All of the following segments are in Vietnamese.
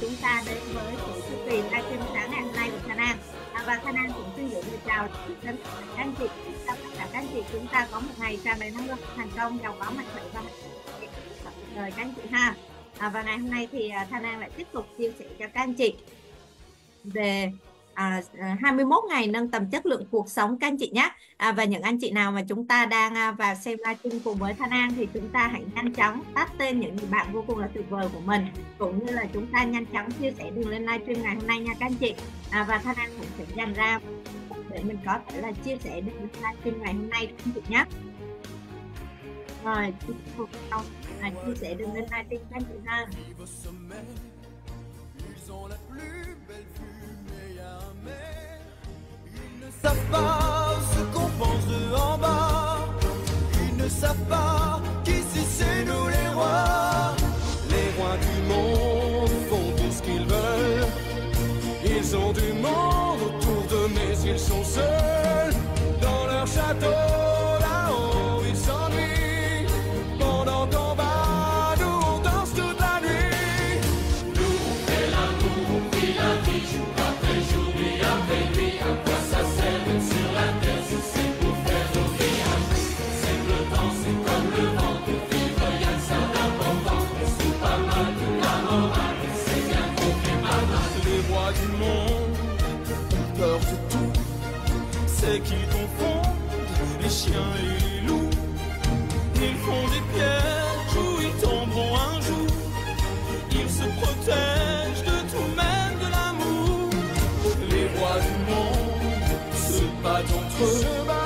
chúng ta đến với tổ chức kỳ livestream sáng ngày hôm nay của Thanh An à, và Thanh An cũng xin gửi lời chào đến các anh chị à, tất cả các anh chị chúng ta có một ngày tràn đầy năng lượng thành công giàu có mạnh khỏe và đời các anh chị ha à, và ngày hôm nay thì à, Thanh An lại tiếp tục chia sẻ cho các anh chị về à, 21 à, ngày nâng tầm chất lượng cuộc sống các anh chị nhé à, và những anh chị nào mà chúng ta đang à, và xem livestream cùng với Thanh An thì chúng ta hãy nhanh chóng tắt tên những người bạn vô cùng là tuyệt vời của mình cũng như là chúng ta nhanh chóng chia sẻ đường lên livestream ngày hôm nay nha các anh chị à, và Thanh An cũng sẽ dành ra để mình có thể là chia sẻ đường được livestream ngày hôm nay các anh chị nhé rồi chúng ta à, chia sẻ đường lên livestream các anh chị ha Ils ne savent pas ce qu'on pense de en bas. Ils ne savent pas qu'ici c'est nous les rois. Les rois du monde font tout ce qu'ils veulent. Ils ont du monde autour d'eux, mais ils sont seuls dans leur château. Qui qui confondent les chiens et les loups. Ils font des pièges où ils tomberont un jour. Ils se protègent de tout, même de l'amour. Les rois du monde se battent entre eux.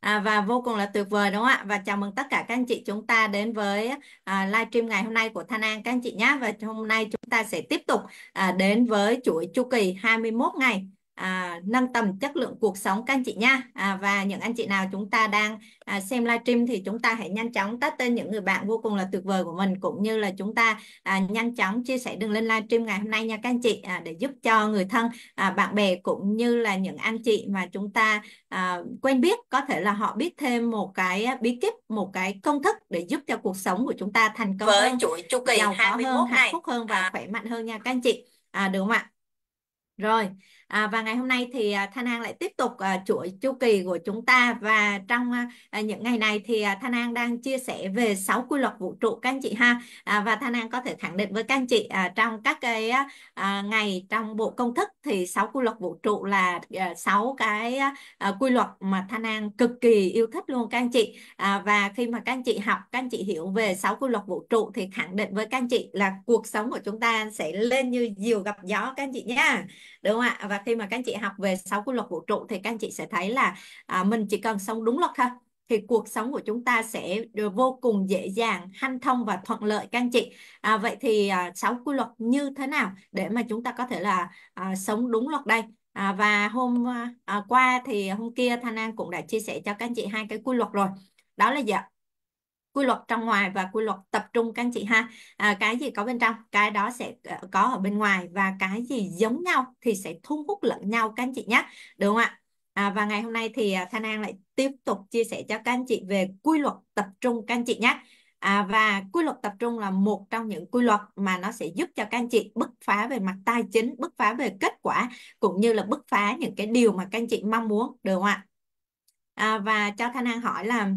à, và vô cùng là tuyệt vời đúng không ạ và chào mừng tất cả các anh chị chúng ta đến với à, livestream ngày hôm nay của Thanh An các anh chị nhé và hôm nay chúng ta sẽ tiếp tục à, đến với chuỗi chu kỳ 21 ngày à, nâng tầm chất lượng cuộc sống các anh chị nha à, và những anh chị nào chúng ta đang à, xem livestream thì chúng ta hãy nhanh chóng tắt tên những người bạn vô cùng là tuyệt vời của mình cũng như là chúng ta à, nhanh chóng chia sẻ đường lên livestream ngày hôm nay nha các anh chị à, để giúp cho người thân à, bạn bè cũng như là những anh chị mà chúng ta à, quen biết có thể là họ biết thêm một cái bí kíp một cái công thức để giúp cho cuộc sống của chúng ta thành công với hơn, chuỗi chu kỳ giàu có hơn này. hạnh phúc hơn và à. khỏe mạnh hơn nha các anh chị à, được không ạ rồi À, và ngày hôm nay thì à, Thanh An lại tiếp tục uh, chuỗi chu kỳ của chúng ta và trong uh, những ngày này thì uh, Thanh An đang chia sẻ về 6 quy luật vũ trụ các anh chị ha. À, và Thanh An có thể khẳng định với các anh chị uh, trong các cái uh, ngày trong bộ công thức thì 6 quy luật vũ trụ là uh, 6 cái uh, quy luật mà Thanh An cực kỳ yêu thích luôn các anh chị. À, và khi mà các anh chị học, các anh chị hiểu về 6 quy luật vũ trụ thì khẳng định với các anh chị là cuộc sống của chúng ta sẽ lên như diều gặp gió các anh chị nhá. Đúng không ạ? Và khi mà các anh chị học về sáu quy luật vũ trụ thì các anh chị sẽ thấy là à, mình chỉ cần sống đúng luật thôi thì cuộc sống của chúng ta sẽ vô cùng dễ dàng, hanh thông và thuận lợi các anh chị. À, vậy thì sáu à, quy luật như thế nào để mà chúng ta có thể là à, sống đúng luật đây? À, và hôm à, à, qua thì hôm kia Thanh An cũng đã chia sẻ cho các anh chị hai cái quy luật rồi. Đó là gì ạ? quy luật trong ngoài và quy luật tập trung các anh chị ha à, cái gì có bên trong cái đó sẽ ờ, có ở bên ngoài và cái gì giống nhau thì sẽ thu hút lẫn nhau các anh chị nhé đúng không ạ à, và ngày hôm nay thì à, Thanh An lại tiếp tục chia sẻ cho các anh chị về quy luật tập trung các anh chị nhé À, và quy luật tập trung là một trong những quy luật mà nó sẽ giúp cho các anh chị bứt phá về mặt tài chính, bứt phá về kết quả cũng như là bứt phá những cái điều mà các anh chị mong muốn được không ạ? À, và cho Thanh An hỏi là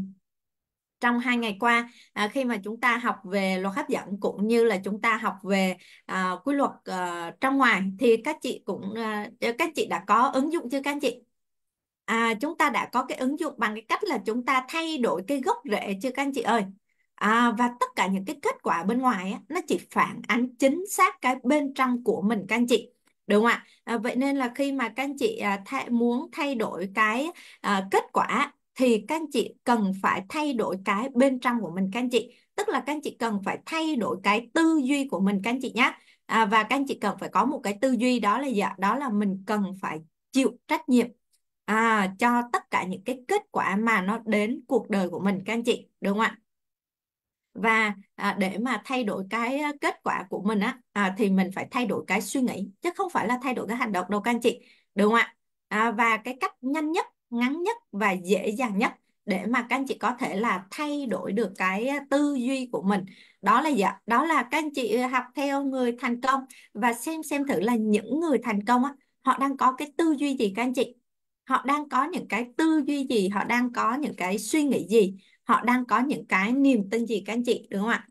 trong hai ngày qua à, khi mà chúng ta học về luật hấp dẫn cũng như là chúng ta học về à, quy luật à, trong ngoài thì các chị cũng à, các chị đã có ứng dụng chưa các chị à, chúng ta đã có cái ứng dụng bằng cái cách là chúng ta thay đổi cái gốc rễ chưa các anh chị ơi à, và tất cả những cái kết quả bên ngoài á, nó chỉ phản ánh chính xác cái bên trong của mình các anh chị đúng không ạ à, vậy nên là khi mà các anh chị à, thay, muốn thay đổi cái à, kết quả thì các anh chị cần phải thay đổi cái bên trong của mình các anh chị tức là các anh chị cần phải thay đổi cái tư duy của mình các anh chị nhé à, và các anh chị cần phải có một cái tư duy đó là gì đó là mình cần phải chịu trách nhiệm à, cho tất cả những cái kết quả mà nó đến cuộc đời của mình các anh chị đúng không ạ và à, để mà thay đổi cái à, kết quả của mình á à, thì mình phải thay đổi cái suy nghĩ chứ không phải là thay đổi cái hành động đâu các anh chị đúng không ạ à, và cái cách nhanh nhất ngắn nhất và dễ dàng nhất để mà các anh chị có thể là thay đổi được cái à, tư duy của mình đó là gì ạ đó là các anh chị học theo người thành công và xem xem thử là những người thành công á họ đang có cái tư duy gì các anh chị họ đang có những cái tư duy gì họ đang có những cái suy nghĩ gì họ đang có những cái niềm tin gì các anh chị đúng không ạ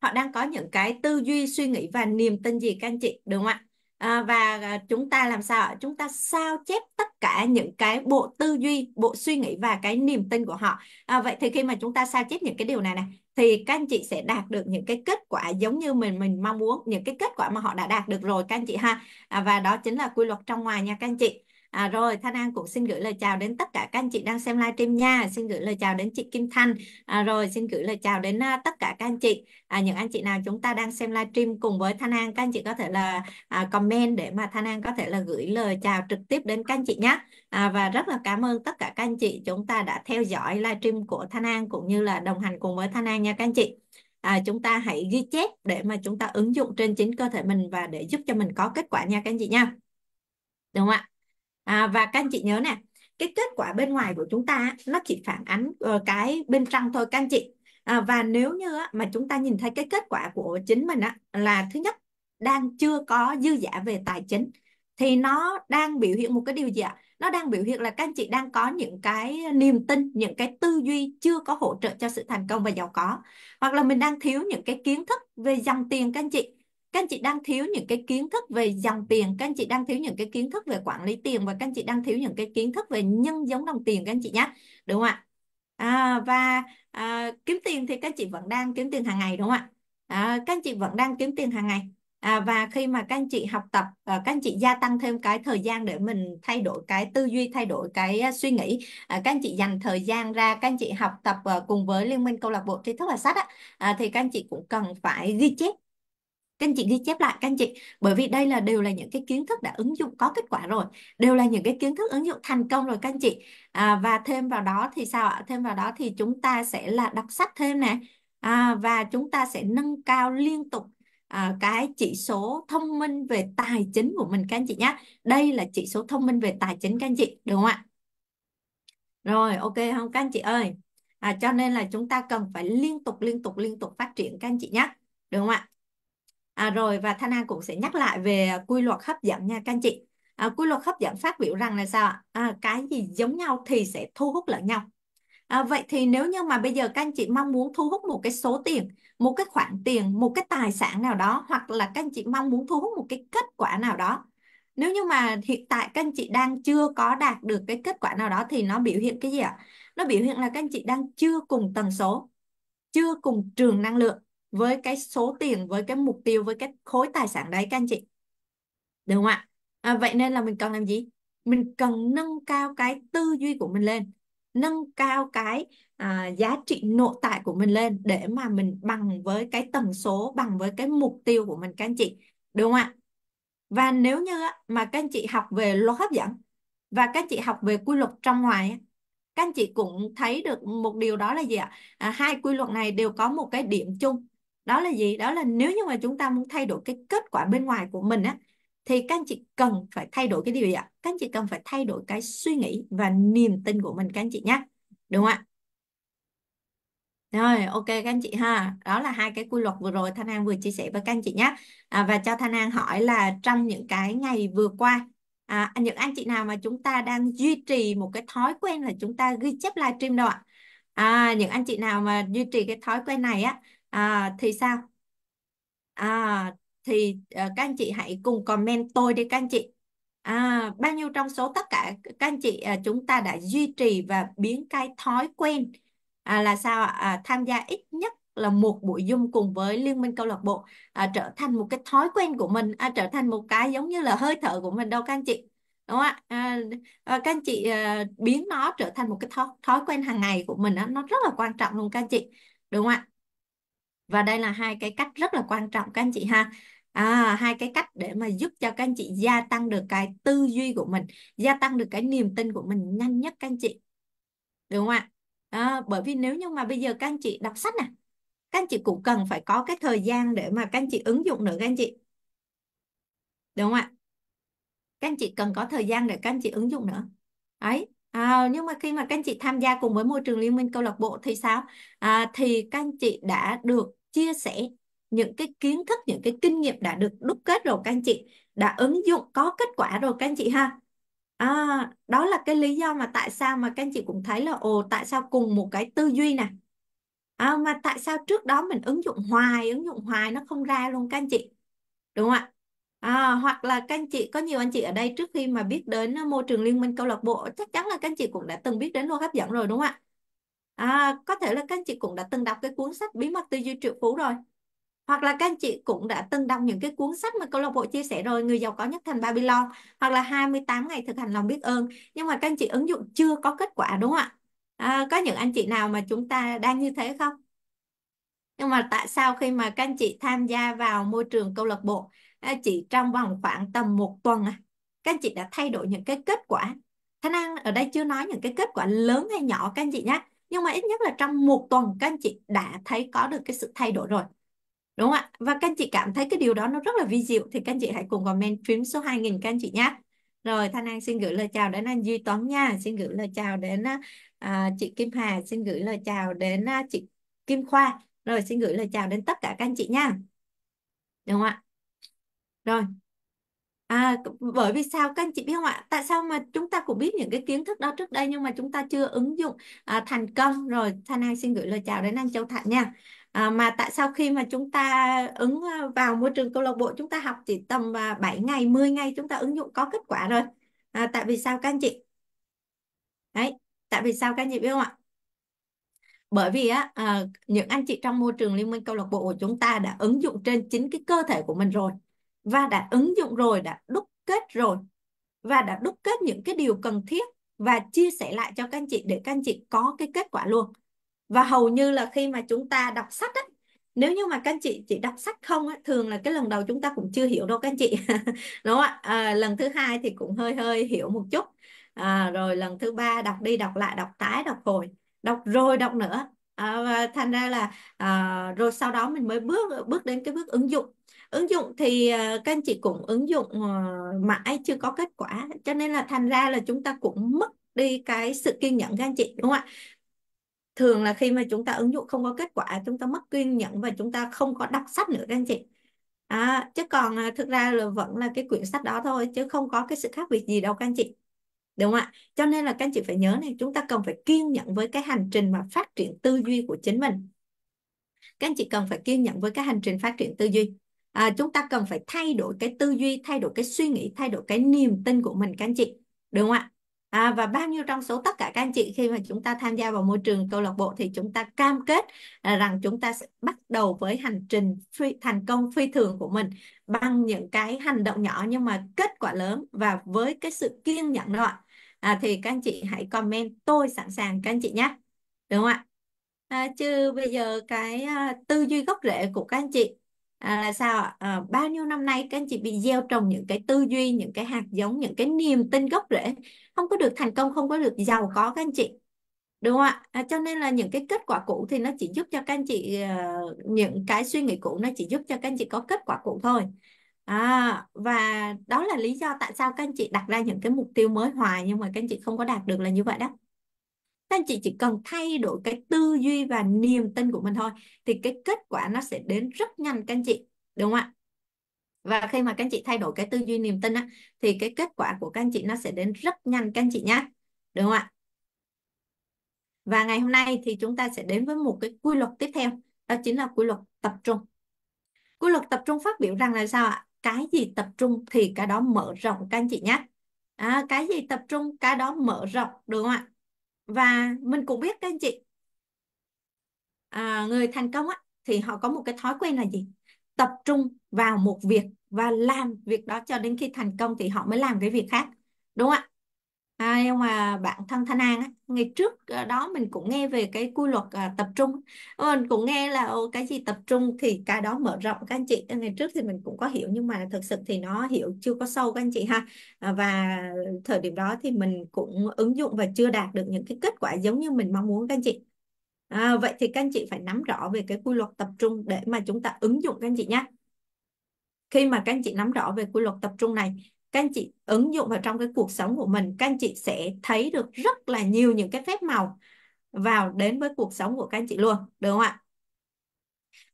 họ đang có những cái tư duy suy nghĩ và niềm tin gì các anh chị đúng không ạ à, và à, chúng ta làm sao chúng ta sao chép tất cả những cái bộ tư duy bộ suy nghĩ và cái niềm tin của họ à, vậy thì khi mà chúng ta sao chép những cái điều này này thì các anh chị sẽ đạt được những cái kết quả giống như mình mình mong muốn những cái kết quả mà họ đã đạt được rồi các anh chị ha à, và đó chính là quy luật trong ngoài nha các anh chị À, rồi Thanh An cũng xin gửi lời chào đến tất cả các anh chị đang xem livestream nha. Xin gửi lời chào đến chị Kim Thanh. À, rồi xin gửi lời chào đến uh, tất cả các anh chị. À, những anh chị nào chúng ta đang xem livestream cùng với Thanh An, các anh chị có thể là à, comment để mà Thanh An có thể là gửi lời chào trực tiếp đến các anh chị nhé. À, và rất là cảm ơn tất cả các anh chị chúng ta đã theo dõi livestream của Thanh An cũng như là đồng hành cùng với Thanh An nha các anh chị à, chúng ta hãy ghi chép để mà chúng ta ứng dụng trên chính cơ thể mình và để giúp cho mình có kết quả nha các anh chị nha đúng không ạ à, và các anh chị nhớ nè cái kết quả bên ngoài của chúng ta nó chỉ phản ánh ờ, cái bên trong thôi các anh chị à, và nếu như mà chúng ta nhìn thấy cái kết quả của chính mình á, là thứ nhất đang chưa có dư giả về tài chính thì nó đang biểu hiện một cái điều gì ạ nó đang biểu hiện là các anh chị đang có những cái niềm tin những cái tư duy chưa có hỗ trợ cho sự thành công và giàu có hoặc là mình đang thiếu những cái kiến thức về dòng tiền các anh chị các anh chị đang thiếu những cái kiến thức về dòng tiền các anh chị đang thiếu những cái kiến thức về quản lý tiền và các anh chị đang thiếu những cái kiến thức về nhân giống đồng tiền các anh chị nhé đúng không ạ à, và à, kiếm tiền thì các anh chị vẫn đang kiếm tiền hàng ngày đúng không ạ à, các anh chị vẫn đang kiếm tiền hàng ngày à, và khi mà các anh chị học tập các anh chị gia tăng thêm cái thời gian để mình thay đổi cái tư duy thay đổi cái suy nghĩ các anh chị dành thời gian ra các anh chị học tập cùng với liên minh câu lạc bộ tri thức và sách á, thì các anh chị cũng cần phải ghi chép các anh chị ghi chép lại các anh chị bởi vì đây là đều là những cái kiến thức đã ứng dụng có kết quả rồi đều là những cái kiến thức ứng dụng thành công rồi các anh chị à, và thêm vào đó thì sao ạ thêm vào đó thì chúng ta sẽ là đọc sách thêm nè à, và chúng ta sẽ nâng cao liên tục à, cái chỉ số thông minh về tài chính của mình các anh chị nhé đây là chỉ số thông minh về tài chính các anh chị được không ạ rồi ok không các anh chị ơi à, cho nên là chúng ta cần phải liên tục liên tục liên tục phát triển các anh chị nhé được không ạ À, rồi và Thanh An cũng sẽ nhắc lại về quy luật hấp dẫn nha các anh chị. À, quy luật hấp dẫn phát biểu rằng là sao ạ? À, cái gì giống nhau thì sẽ thu hút lẫn nhau. À, vậy thì nếu như mà bây giờ các anh chị mong muốn thu hút một cái số tiền, một cái khoản tiền, một cái tài sản nào đó hoặc là các anh chị mong muốn thu hút một cái kết quả nào đó. Nếu như mà hiện tại các anh chị đang chưa có đạt được cái kết quả nào đó thì nó biểu hiện cái gì ạ? Nó biểu hiện là các anh chị đang chưa cùng tần số, chưa cùng trường năng lượng với cái số tiền với cái mục tiêu với cái khối tài sản đấy các anh chị được không ạ à, vậy nên là mình cần làm gì mình cần nâng cao cái tư duy của mình lên nâng cao cái à, giá trị nội tại của mình lên để mà mình bằng với cái tần số bằng với cái mục tiêu của mình các anh chị đúng không ạ và nếu như mà các anh chị học về luật hấp dẫn và các anh chị học về quy luật trong ngoài các anh chị cũng thấy được một điều đó là gì ạ à, hai quy luật này đều có một cái điểm chung đó là gì đó là nếu như mà chúng ta muốn thay đổi cái kết quả bên ngoài của mình á thì các anh chị cần phải thay đổi cái điều gì ạ các anh chị cần phải thay đổi cái suy nghĩ và niềm tin của mình các anh chị nhé đúng không ạ rồi, ok các anh chị ha. Đó là hai cái quy luật vừa rồi Thanh An vừa chia sẻ với các anh chị nhé. À, và cho Thanh An hỏi là trong những cái ngày vừa qua, à, những anh chị nào mà chúng ta đang duy trì một cái thói quen là chúng ta ghi chép livestream đâu ạ? À, những anh chị nào mà duy trì cái thói quen này á, à, thì sao à, thì à, các anh chị hãy cùng comment tôi đi các anh chị à, bao nhiêu trong số tất cả các anh chị à, chúng ta đã duy trì và biến cái thói quen à, là sao à, tham gia ít nhất là một buổi Zoom cùng với Liên minh câu lạc bộ à, trở thành một cái thói quen của mình à, trở thành một cái giống như là hơi thở của mình đâu các anh chị đúng không ạ à, à các anh chị à, biến nó trở thành một cái thói, thói quen hàng ngày của mình đó. nó rất là quan trọng luôn các anh chị đúng không ạ và đây là hai cái cách rất là quan trọng các anh chị ha à, hai cái cách để mà giúp cho các anh chị gia tăng được cái tư duy của mình gia tăng được cái niềm tin của mình nhanh nhất các anh chị đúng không ạ à, bởi vì nếu như mà bây giờ các anh chị đọc sách nè các anh chị cũng cần phải có cái thời gian để mà các anh chị ứng dụng nữa các anh chị đúng không ạ các anh chị cần có thời gian để các anh chị ứng dụng nữa ấy à, nhưng mà khi mà các anh chị tham gia cùng với môi trường liên minh câu lạc bộ thì sao à, thì các anh chị đã được chia sẻ những cái kiến thức những cái kinh nghiệm đã được đúc kết rồi các anh chị đã ứng dụng có kết quả rồi các anh chị ha à, đó là cái lý do mà tại sao mà các anh chị cũng thấy là ồ tại sao cùng một cái tư duy nè à, mà tại sao trước đó mình ứng dụng hoài ứng dụng hoài nó không ra luôn các anh chị đúng không ạ à, hoặc là các anh chị có nhiều anh chị ở đây trước khi mà biết đến ờ, môi trường liên minh câu lạc bộ chắc chắn là các anh chị cũng đã từng biết đến lô hấp dẫn rồi đúng không ạ à, có thể là các anh chị cũng đã từng đọc cái cuốn sách bí mật tư duy triệu phú rồi hoặc là các anh chị cũng đã từng đọc những cái cuốn sách mà câu lạc bộ chia sẻ rồi người giàu có nhất thành Babylon hoặc là 28 ngày thực hành lòng biết ơn nhưng mà các anh chị ứng dụng chưa có kết quả đúng không ạ à, có những anh chị nào mà chúng ta đang như thế không nhưng mà tại sao khi mà các anh chị tham gia vào môi trường câu lạc bộ à, chỉ trong vòng khoảng tầm một tuần à các anh chị đã thay đổi những cái kết quả Thanh An ở đây chưa nói những cái kết quả lớn hay nhỏ các anh chị nhé nhưng mà ít nhất là trong một tuần các anh chị đã thấy có được cái sự thay đổi rồi đúng không ạ và các anh chị cảm thấy cái điều đó nó rất là vi diệu thì các anh chị hãy cùng comment phím số 2000 các anh chị nhé rồi Thanh An xin gửi lời chào đến anh à, Duy toán nha xin gửi lời chào đến uh, chị Kim Hà xin gửi lời chào đến uh, chị Kim Khoa rồi xin gửi lời chào đến tất cả các anh chị nha đúng không ạ rồi À, bởi vì sao các anh chị biết không ạ? Tại sao mà chúng ta cũng biết những cái kiến thức đó trước đây nhưng mà chúng ta chưa ứng dụng à, thành công rồi. Thanh An xin gửi lời chào đến anh Châu Thạnh nha. À, mà tại sao khi mà chúng ta ứng à, vào môi trường câu lạc bộ chúng ta học chỉ tầm 7 à, ngày, 10 ngày chúng ta ứng dụng có kết quả rồi. À, tại vì sao các anh chị? Đấy, tại vì sao các anh chị biết không ạ? bởi vì á à, những anh chị trong môi trường liên minh câu lạc bộ của chúng ta đã ứng dụng trên chính cái cơ thể của mình rồi và đã ứng dụng rồi đã đúc kết rồi và đã đúc kết những cái điều cần thiết và chia sẻ lại cho các anh chị để các anh chị có cái kết quả luôn và hầu như là khi mà chúng ta đọc sách á, nếu như mà các anh chị chỉ đọc sách không á, thường là cái lần đầu chúng ta cũng chưa hiểu đâu các anh chị đúng không ạ à, lần thứ hai thì cũng hơi hơi hiểu một chút à, rồi lần thứ ba đọc đi đọc lại đọc tái đọc hồi đọc rồi đọc nữa à, và thành ra là à, rồi sau đó mình mới bước bước đến cái bước ứng dụng ứng dụng thì à, các anh chị cũng ứng dụng ờ, mãi chưa có kết quả cho nên là thành ra là chúng ta cũng mất đi cái sự kiên nhẫn các anh chị đúng không ạ thường là khi mà chúng ta ứng dụng không có kết quả chúng ta mất kiên nhẫn và chúng ta không có đọc sách nữa các anh chị à, chứ còn à, thực ra là vẫn là cái quyển sách đó thôi chứ không có cái sự khác biệt gì đâu các anh chị đúng không ạ cho nên là các anh chị phải nhớ này chúng ta cần phải kiên nhẫn với cái hành trình mà phát triển tư duy của chính mình các anh chị cần phải kiên nhẫn với cái hành trình phát triển tư duy à, chúng ta cần phải thay đổi cái tư duy thay đổi cái suy nghĩ thay đổi cái niềm tin của mình các anh chị đúng không ạ à, và bao nhiêu trong số tất cả các anh chị khi mà chúng ta tham gia vào môi trường câu lạc bộ thì chúng ta cam kết à, rằng chúng ta sẽ bắt đầu với hành trình phi, thành công phi thường của mình bằng những cái hành động nhỏ nhưng mà kết quả lớn và với cái sự kiên nhẫn đó ạ à, thì các anh chị hãy comment tôi sẵn sàng các anh chị nhé đúng không ạ à, chứ bây giờ cái à, tư duy gốc rễ của các anh chị à, là sao ạ à, bao nhiêu năm nay các anh chị bị gieo trồng những cái tư duy những cái hạt giống những cái niềm tin gốc rễ không có được thành công không có được giàu có các anh chị đúng không ạ à, cho nên là những cái kết quả cũ thì nó chỉ giúp cho các anh chị uh, những cái suy nghĩ cũ nó chỉ giúp cho các anh chị có kết quả cũ thôi à, và đó là lý do tại sao các anh chị đặt ra những cái mục tiêu mới hoài nhưng mà các anh chị không có đạt được là như vậy đó các anh chị chỉ cần thay đổi cái tư duy và niềm tin của mình thôi thì cái kết quả nó sẽ đến rất nhanh các anh chị, đúng không ạ? Và khi mà các anh chị thay đổi cái tư duy niềm tin á thì cái kết quả của các anh chị nó sẽ đến rất nhanh các anh chị nhé. Đúng không ạ? Và ngày hôm nay thì chúng ta sẽ đến với một cái quy luật tiếp theo, đó chính là quy luật tập trung. Quy luật tập trung phát biểu rằng là sao ạ? Cái gì tập trung thì cái đó mở rộng các anh chị nhé. À, cái gì tập trung cái đó mở rộng đúng không ạ? và mình cũng biết các anh chị à, người thành công á, thì họ có một cái thói quen là gì tập trung vào một việc và làm việc đó cho đến khi thành công thì họ mới làm cái việc khác đúng không ạ à, nhưng mà bạn thân Thanh An á, ngày trước ờ, đó mình cũng nghe về cái quy luật à, tập trung ờ, mình cũng nghe là ô, cái gì tập trung thì cái đó mở rộng các anh chị ngày trước thì mình cũng có hiểu nhưng mà thực sự thì nó hiểu chưa có sâu các anh chị ha à, và thời điểm đó thì mình cũng ứng dụng và chưa đạt được những cái kết quả giống như mình mong muốn các anh chị à, vậy thì các anh chị phải nắm rõ về cái quy luật tập trung để mà chúng ta ứng dụng các anh chị nhé khi mà các anh chị nắm rõ về quy luật tập trung này các anh chị ứng dụng vào trong cái cuộc sống của mình các anh chị sẽ thấy được rất là nhiều những cái phép màu vào đến với cuộc sống của các anh chị luôn đúng không ạ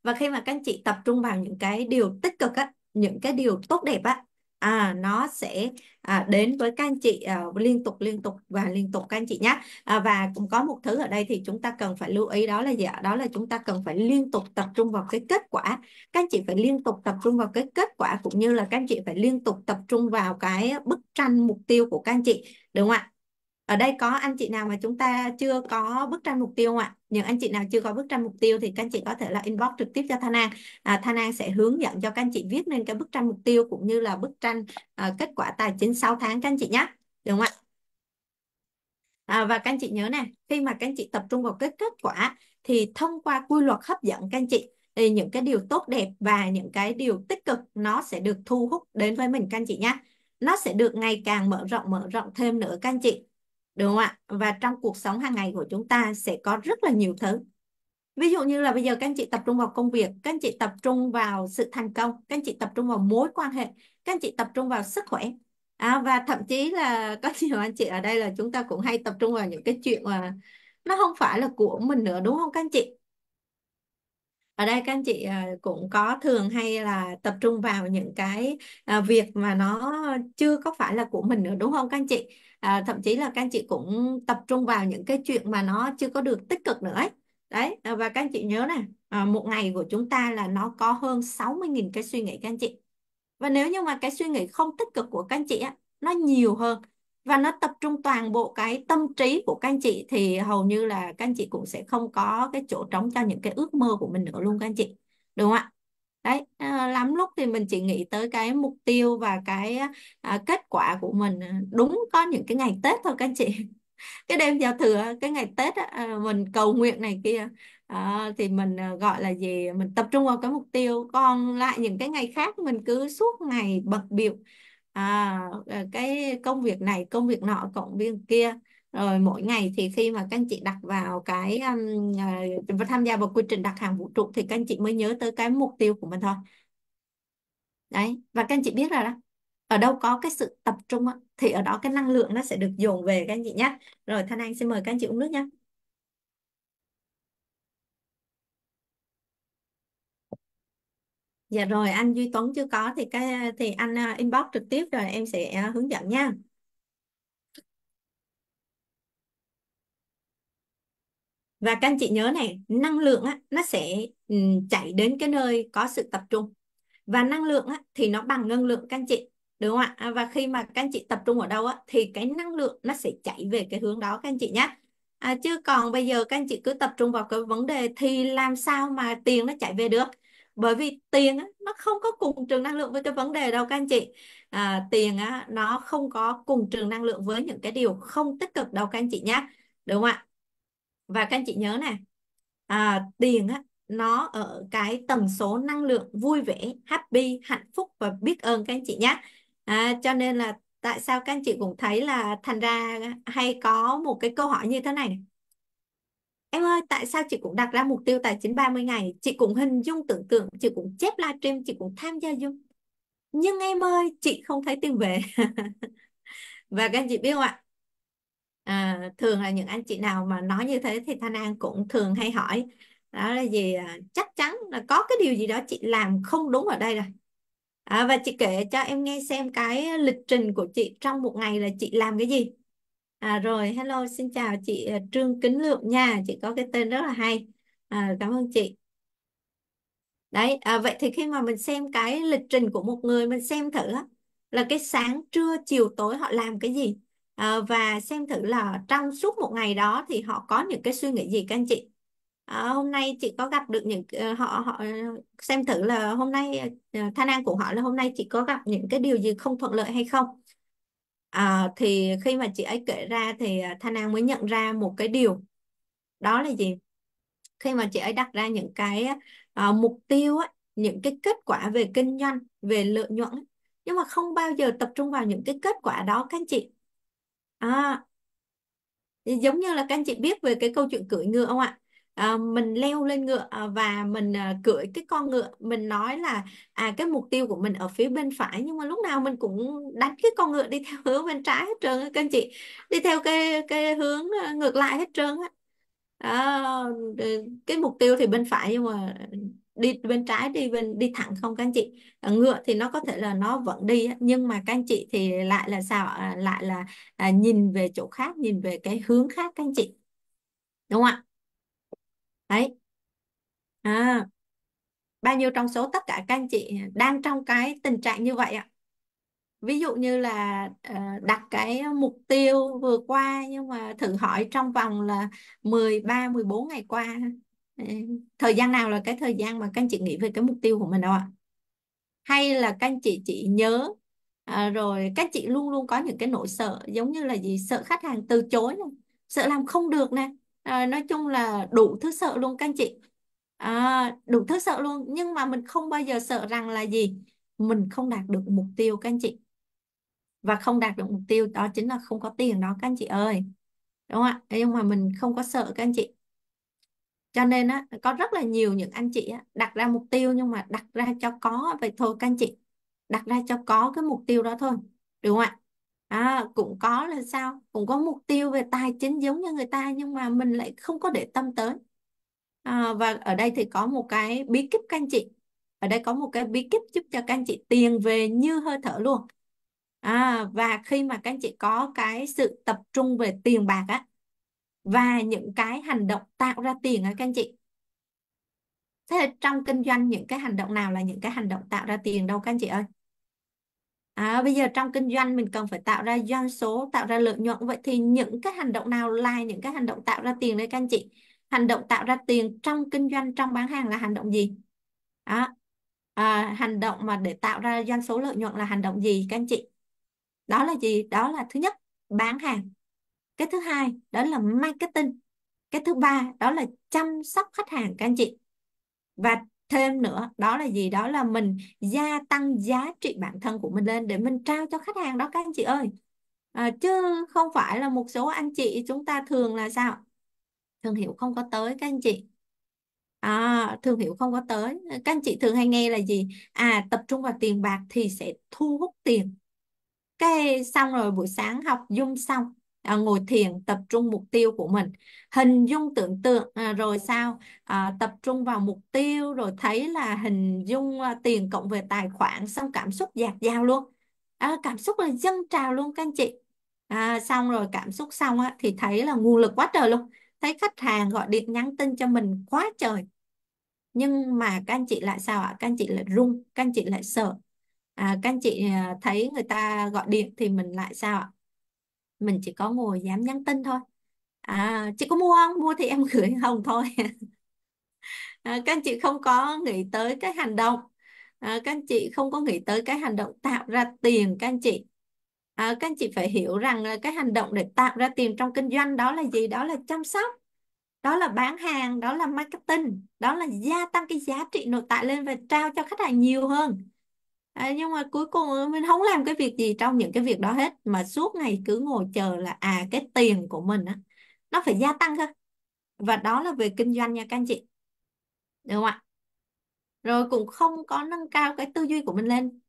và khi mà các anh chị tập trung vào những cái điều tích cực á những cái điều tốt đẹp á à, nó sẽ à, đến với các anh chị à, liên tục liên tục và liên tục các anh chị nhé à, và cũng có một thứ ở đây thì chúng ta cần phải lưu ý đó là gì ạ đó là chúng ta cần phải liên tục tập trung vào cái kết quả các anh chị phải liên tục tập trung vào cái kết quả cũng như là các anh chị phải liên tục tập trung vào cái bức tranh mục tiêu của các anh chị đúng không ạ ở đây có anh chị nào mà chúng ta chưa có bức tranh mục tiêu không ạ những anh chị nào chưa có bức tranh mục tiêu thì các anh chị có thể là inbox trực tiếp cho Thanh An à, Thanh An sẽ hướng dẫn cho các anh chị viết nên cái bức tranh mục tiêu cũng như là bức tranh à, kết quả tài chính 6 tháng các anh chị nhé được không ạ à, và các anh chị nhớ nè khi mà các anh chị tập trung vào cái kết quả thì thông qua quy luật hấp dẫn các anh chị thì những cái điều tốt đẹp và những cái điều tích cực nó sẽ được thu hút đến với mình các anh chị nhé nó sẽ được ngày càng mở rộng mở rộng thêm nữa các anh chị Đúng không ạ? Và trong cuộc sống hàng ngày của chúng ta sẽ có rất là nhiều thứ. Ví dụ như là bây giờ các anh chị tập trung vào công việc, các anh chị tập trung vào sự thành công, các anh chị tập trung vào mối quan hệ, các anh chị tập trung vào sức khỏe. À, và thậm chí là có nhiều anh chị ở đây là chúng ta cũng hay tập trung vào những cái chuyện mà nó không phải là của mình nữa đúng không các anh chị? ở đây các anh chị à, cũng có thường hay là tập trung vào những cái à, việc mà nó chưa có phải là của mình nữa đúng không các anh chị à, thậm chí là các anh chị cũng tập trung vào những cái chuyện mà nó chưa có được tích cực nữa ấy. đấy à, và các anh chị nhớ này một ngày của chúng ta là nó có hơn 60.000 cái suy nghĩ các anh chị và nếu như mà cái suy nghĩ không tích cực của các anh chị á, nó nhiều hơn và nó tập trung toàn bộ cái tâm trí của các anh chị thì hầu như là các anh chị cũng sẽ không có cái chỗ trống cho những cái ước mơ của mình nữa luôn các anh chị đúng không ạ đấy ờ, lắm lúc thì mình chỉ nghĩ tới cái mục tiêu và cái à, kết quả của mình à, đúng có những cái ngày Tết thôi các anh chị cái đêm giao thừa cái ngày Tết ờ, mình cầu nguyện này kia à, thì mình gọi là gì mình tập trung vào cái mục tiêu còn lại những cái ngày khác mình cứ suốt ngày bật biểu À, ờ, cái công việc này công việc nọ cộng viên kia rồi mỗi ngày thì khi mà các anh chị đặt vào cái um, tham gia vào quy trình đặt hàng vũ trụ thì các anh chị mới nhớ tới cái mục tiêu của mình thôi đấy và các anh chị biết là đó ở đâu có cái sự tập trung á, thì ở đó cái năng lượng nó sẽ được dồn về các anh chị nhé rồi Thanh anh xin mời các anh chị uống nước nhé Dạ rồi, anh Duy Tuấn chưa có thì cái thì anh à, inbox trực tiếp rồi em sẽ à, hướng dẫn nha. Và các anh chị nhớ này, năng lượng á, nó sẽ um, ừ, chảy đến cái nơi có sự tập trung. Và năng lượng á, thì nó bằng năng lượng các anh chị, đúng không ạ? À, và khi mà các anh chị tập trung ở đâu á, thì cái năng lượng nó sẽ chảy về cái hướng đó các anh chị nhé. À, chứ còn bây giờ các anh chị cứ tập trung vào cái vấn đề thì làm sao mà tiền nó chạy về được? bởi vì tiền nó không có cùng trường năng lượng với cái vấn đề đâu các anh chị à, tiền á, nó không có cùng trường năng lượng với những cái điều không tích cực đâu các anh chị nhé đúng không ạ và các anh chị nhớ này à, tiền á, nó ở cái tần số năng lượng vui vẻ happy hạnh phúc và biết ơn các anh chị nhé à, cho nên là tại sao các anh chị cũng thấy là thành ra hay có một cái câu hỏi như thế này, này Em ơi, tại sao chị cũng đặt ra mục tiêu tài chính 30 ngày? Chị cũng hình dung tưởng tượng, chị cũng chép livestream, chị cũng tham gia Zoom. Nhưng em ơi, chị không thấy tiền về. Và các anh chị biết không ạ? À, thường là những anh chị nào mà nói như thế thì Thanh An cũng thường hay hỏi đó là gì à, chắc chắn là có cái điều gì đó chị làm không đúng ở đây rồi à, và chị kể cho em nghe xem cái lịch trình của chị trong một ngày là chị làm cái gì À, rồi, hello, xin chào chị ờ, Trương Kính Lượng nha. Chị có cái tên rất là hay. À, cảm ơn chị. Đấy, à, vậy thì khi mà mình xem cái lịch trình của một người, mình xem thử là cái sáng, trưa, chiều, tối họ làm cái gì. À, và xem thử là trong suốt một ngày đó thì họ có những cái suy nghĩ gì các anh chị. À, hôm nay chị có gặp được những ờ, họ họ ờ, xem thử là hôm nay à, tha năng của họ là hôm nay chị có gặp những cái điều gì không thuận lợi hay không à, thì khi mà chị ấy kể ra thì à, Thanh An mới nhận ra một cái điều đó là gì khi mà chị ấy đặt ra những cái à, mục tiêu á, những cái kết quả về kinh doanh về lợi nhuận nhưng mà không bao giờ tập trung vào những cái kết quả đó các anh chị à, giống như là các anh chị biết về cái câu chuyện cưỡi ngựa không ạ à, mình leo lên ngựa ờ, và mình à, cưỡi cái con ngựa mình nói là à cái mục tiêu của mình ở phía bên phải nhưng mà lúc nào mình cũng đánh cái con ngựa đi theo hướng bên trái hết trơn các anh chị đi theo cái cái hướng ngược lại hết trơn á à, cái mục tiêu thì bên phải nhưng mà đi bên trái đi bên đi thẳng không các anh chị ngựa thì nó có thể là nó vẫn đi nhưng mà các anh chị thì lại là sao lại là à, nhìn về chỗ khác nhìn về cái hướng khác các anh chị đúng không ạ đấy à bao nhiêu trong số tất cả các anh chị đang trong cái tình trạng như vậy ạ ví dụ như là ờ, đặt cái mục tiêu vừa qua nhưng mà thử hỏi trong vòng là 13 14 ngày qua ừ, thời gian nào là cái thời gian mà các anh chị nghĩ về cái mục tiêu của mình đâu ạ hay là các anh chị chỉ nhớ à, rồi các chị luôn luôn có những cái nỗi sợ giống như là gì sợ khách hàng từ chối này, sợ làm không được này à, nói chung là đủ thứ sợ luôn các anh chị à, đủ thứ sợ luôn nhưng mà mình không bao giờ sợ rằng là gì mình không đạt được mục tiêu các anh chị và không đạt được mục tiêu đó chính là không có tiền đó các anh chị ơi đúng không ạ nhưng mà mình không có sợ các anh chị cho nên á, có rất là nhiều những anh chị á, đặt ra mục tiêu nhưng mà đặt ra cho có vậy thôi các anh chị đặt ra cho có cái mục tiêu đó thôi đúng không ạ à, cũng có là sao cũng có mục tiêu về tài chính giống như người ta nhưng mà mình lại không có để tâm tới à, và ở đây thì có một cái bí kíp canh chị ở đây có một cái bí kíp giúp cho các anh chị tiền về như hơi thở luôn à, và khi mà các anh chị có cái sự tập trung về tiền bạc á và những cái hành động tạo ra tiền á các anh chị thế trong kinh doanh những cái hành động nào là những cái hành động tạo ra tiền đâu các anh chị ơi À, bây giờ trong kinh doanh mình cần phải tạo ra doanh số, tạo ra lợi nhuận. Vậy thì những cái hành động nào là những cái hành động tạo ra tiền đấy các anh chị? Hành động tạo ra tiền trong kinh doanh, trong bán hàng là hành động gì? Đó. À, hành động mà để tạo ra doanh số lợi nhuận là hành động gì các anh chị? Đó là gì? Đó là thứ nhất, bán hàng. Cái thứ hai, đó là marketing. Cái thứ ba, đó là chăm sóc khách hàng các anh chị. Và thêm nữa đó là gì đó là mình gia tăng giá trị bản thân của mình lên để mình trao cho khách hàng đó các anh chị ơi à, chứ không phải là một số anh chị chúng ta thường là sao thương hiệu không có tới các anh chị à, thương hiệu không có tới các anh chị thường hay nghe là gì à tập trung vào tiền bạc thì sẽ thu hút tiền cái xong rồi buổi sáng học dung xong à, ngồi thiền tập trung mục tiêu của mình hình dung tưởng tượng à, rồi sao à, tập trung vào mục tiêu rồi thấy là hình dung à, tiền cộng về tài khoản xong cảm xúc dạt dào luôn à, cảm xúc là dâng trào luôn các anh chị à, xong rồi cảm xúc xong á, thì thấy là nguồn lực quá trời luôn thấy khách hàng gọi điện nhắn tin cho mình quá trời nhưng mà các anh chị lại sao ạ các anh chị lại run các anh chị lại sợ à, các anh chị à, thấy người ta gọi điện thì mình lại sao ạ mình chỉ có ngồi dám nhắn tin thôi à, chị có mua không mua thì em gửi hồng thôi à, các anh chị không có nghĩ tới cái hành động à, các anh chị không có nghĩ tới cái hành động tạo ra tiền các anh chị à, các anh chị phải hiểu rằng là cái hành động để tạo ra tiền trong kinh doanh đó là gì đó là chăm sóc đó là bán hàng đó là marketing đó là gia tăng cái giá trị nội tại lên và trao cho khách hàng nhiều hơn à, nhưng mà cuối cùng mình không làm cái việc gì trong những cái việc đó hết mà suốt ngày cứ ngồi chờ là à cái tiền của mình á nó phải gia tăng cơ và đó là về kinh doanh nha các anh chị được không ạ rồi cũng không có nâng cao cái tư duy của mình lên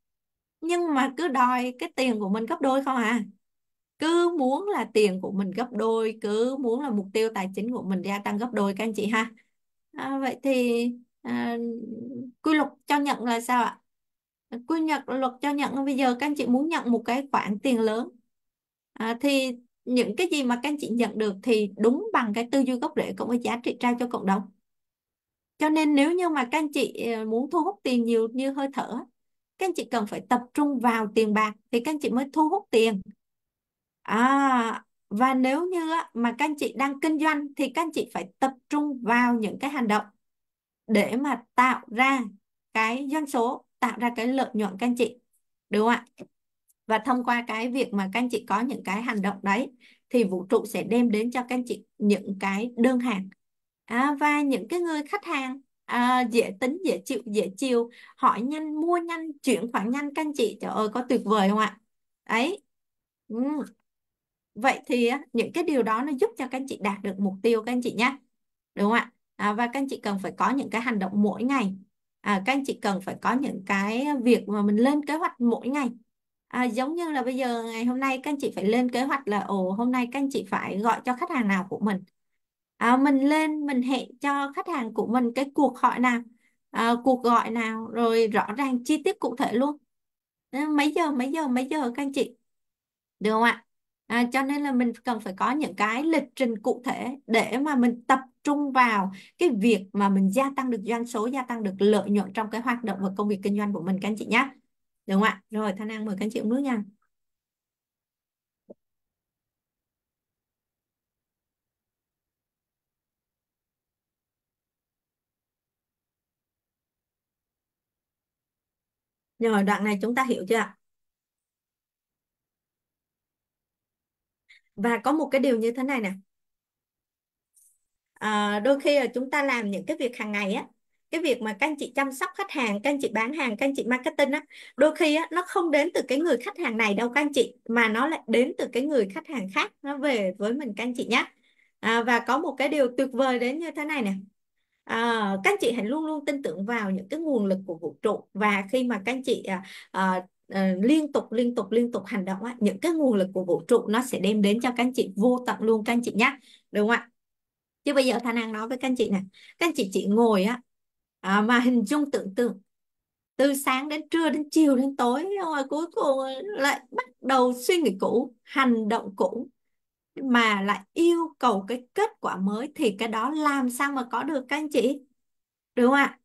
nhưng mà cứ đòi cái tiền của mình gấp đôi không à cứ muốn là tiền của mình gấp đôi cứ muốn là mục tiêu tài chính của mình gia tăng gấp đôi các anh chị ha à, vậy thì à, quy luật cho nhận là sao ạ quy nhận luật cho nhận bây giờ các anh chị muốn nhận một cái khoản tiền lớn à, thì những cái gì mà các anh chị nhận được thì đúng bằng cái tư duy gốc rễ cộng với giá trị trao cho cộng đồng cho nên nếu như mà các anh chị à, muốn thu hút tiền nhiều như hơi thở các anh chị cần phải tập trung vào tiền bạc thì các anh chị mới thu hút tiền à, và nếu như mà các anh chị đang kinh doanh thì các anh chị phải tập trung vào những cái hành động để mà tạo ra cái doanh số tạo ra cái lợi nhuận các anh chị đúng không ạ và thông qua cái việc mà các anh chị có những cái hành động đấy thì vũ trụ sẽ đem đến cho các anh chị những cái đơn hàng à, và những cái người khách hàng à, dễ tính dễ chịu dễ chiều hỏi nhanh mua nhanh chuyển khoản nhanh các anh chị trời ơi có tuyệt vời không ạ ấy ừ. vậy thì những cái điều đó nó giúp cho các anh chị đạt được mục tiêu các anh chị nhé đúng không ạ à, và các anh chị cần phải có những cái hành động mỗi ngày à, các anh chị cần phải có những cái việc mà mình lên kế hoạch mỗi ngày à, giống như là bây giờ ngày hôm nay các anh chị phải lên kế hoạch là ồ hôm nay các anh chị phải gọi cho khách hàng nào của mình à, mình lên mình hẹn cho khách hàng của mình cái cuộc gọi nào à, cuộc gọi nào rồi rõ ràng chi tiết cụ thể luôn mấy giờ mấy giờ mấy giờ các anh chị được không ạ à, cho nên là mình cần phải có những cái lịch trình cụ thể để mà mình tập trung vào cái việc mà mình gia tăng được doanh số gia tăng được lợi nhuận trong cái hoạt động và công việc kinh doanh của mình các anh chị nhé được không ạ rồi thanh an mời các anh chị uống nước nha Rồi đoạn này chúng ta hiểu chưa ạ? và có một cái điều như thế này nè à, đôi khi là chúng ta làm những cái việc hàng ngày á cái việc mà các anh chị chăm sóc khách hàng, các anh chị bán hàng, các anh chị marketing á, đôi khi á nó không đến từ cái người khách hàng này đâu các anh chị mà nó lại đến từ cái người khách hàng khác nó về với mình các anh chị nhé. À, ờ, và có một cái điều tuyệt vời đến như thế này nè. À, các anh chị hãy luôn luôn tin tưởng vào những cái nguồn lực của vũ trụ và khi mà các anh chị à, uh, liên tục liên tục liên tục hành động á, những cái nguồn lực của vũ trụ nó sẽ đem đến cho các anh chị vô tận luôn các anh chị nhé đúng không ạ chứ bây giờ thanh an nói với các anh chị này các anh chị chị ngồi á à, mà hình dung tưởng tượng từ sáng đến trưa đến chiều đến tối rồi cuối cùng lại bắt đầu suy nghĩ cũ hành động cũ mà lại yêu cầu cái kết quả mới thì cái đó làm sao mà có được các anh chị đúng không ạ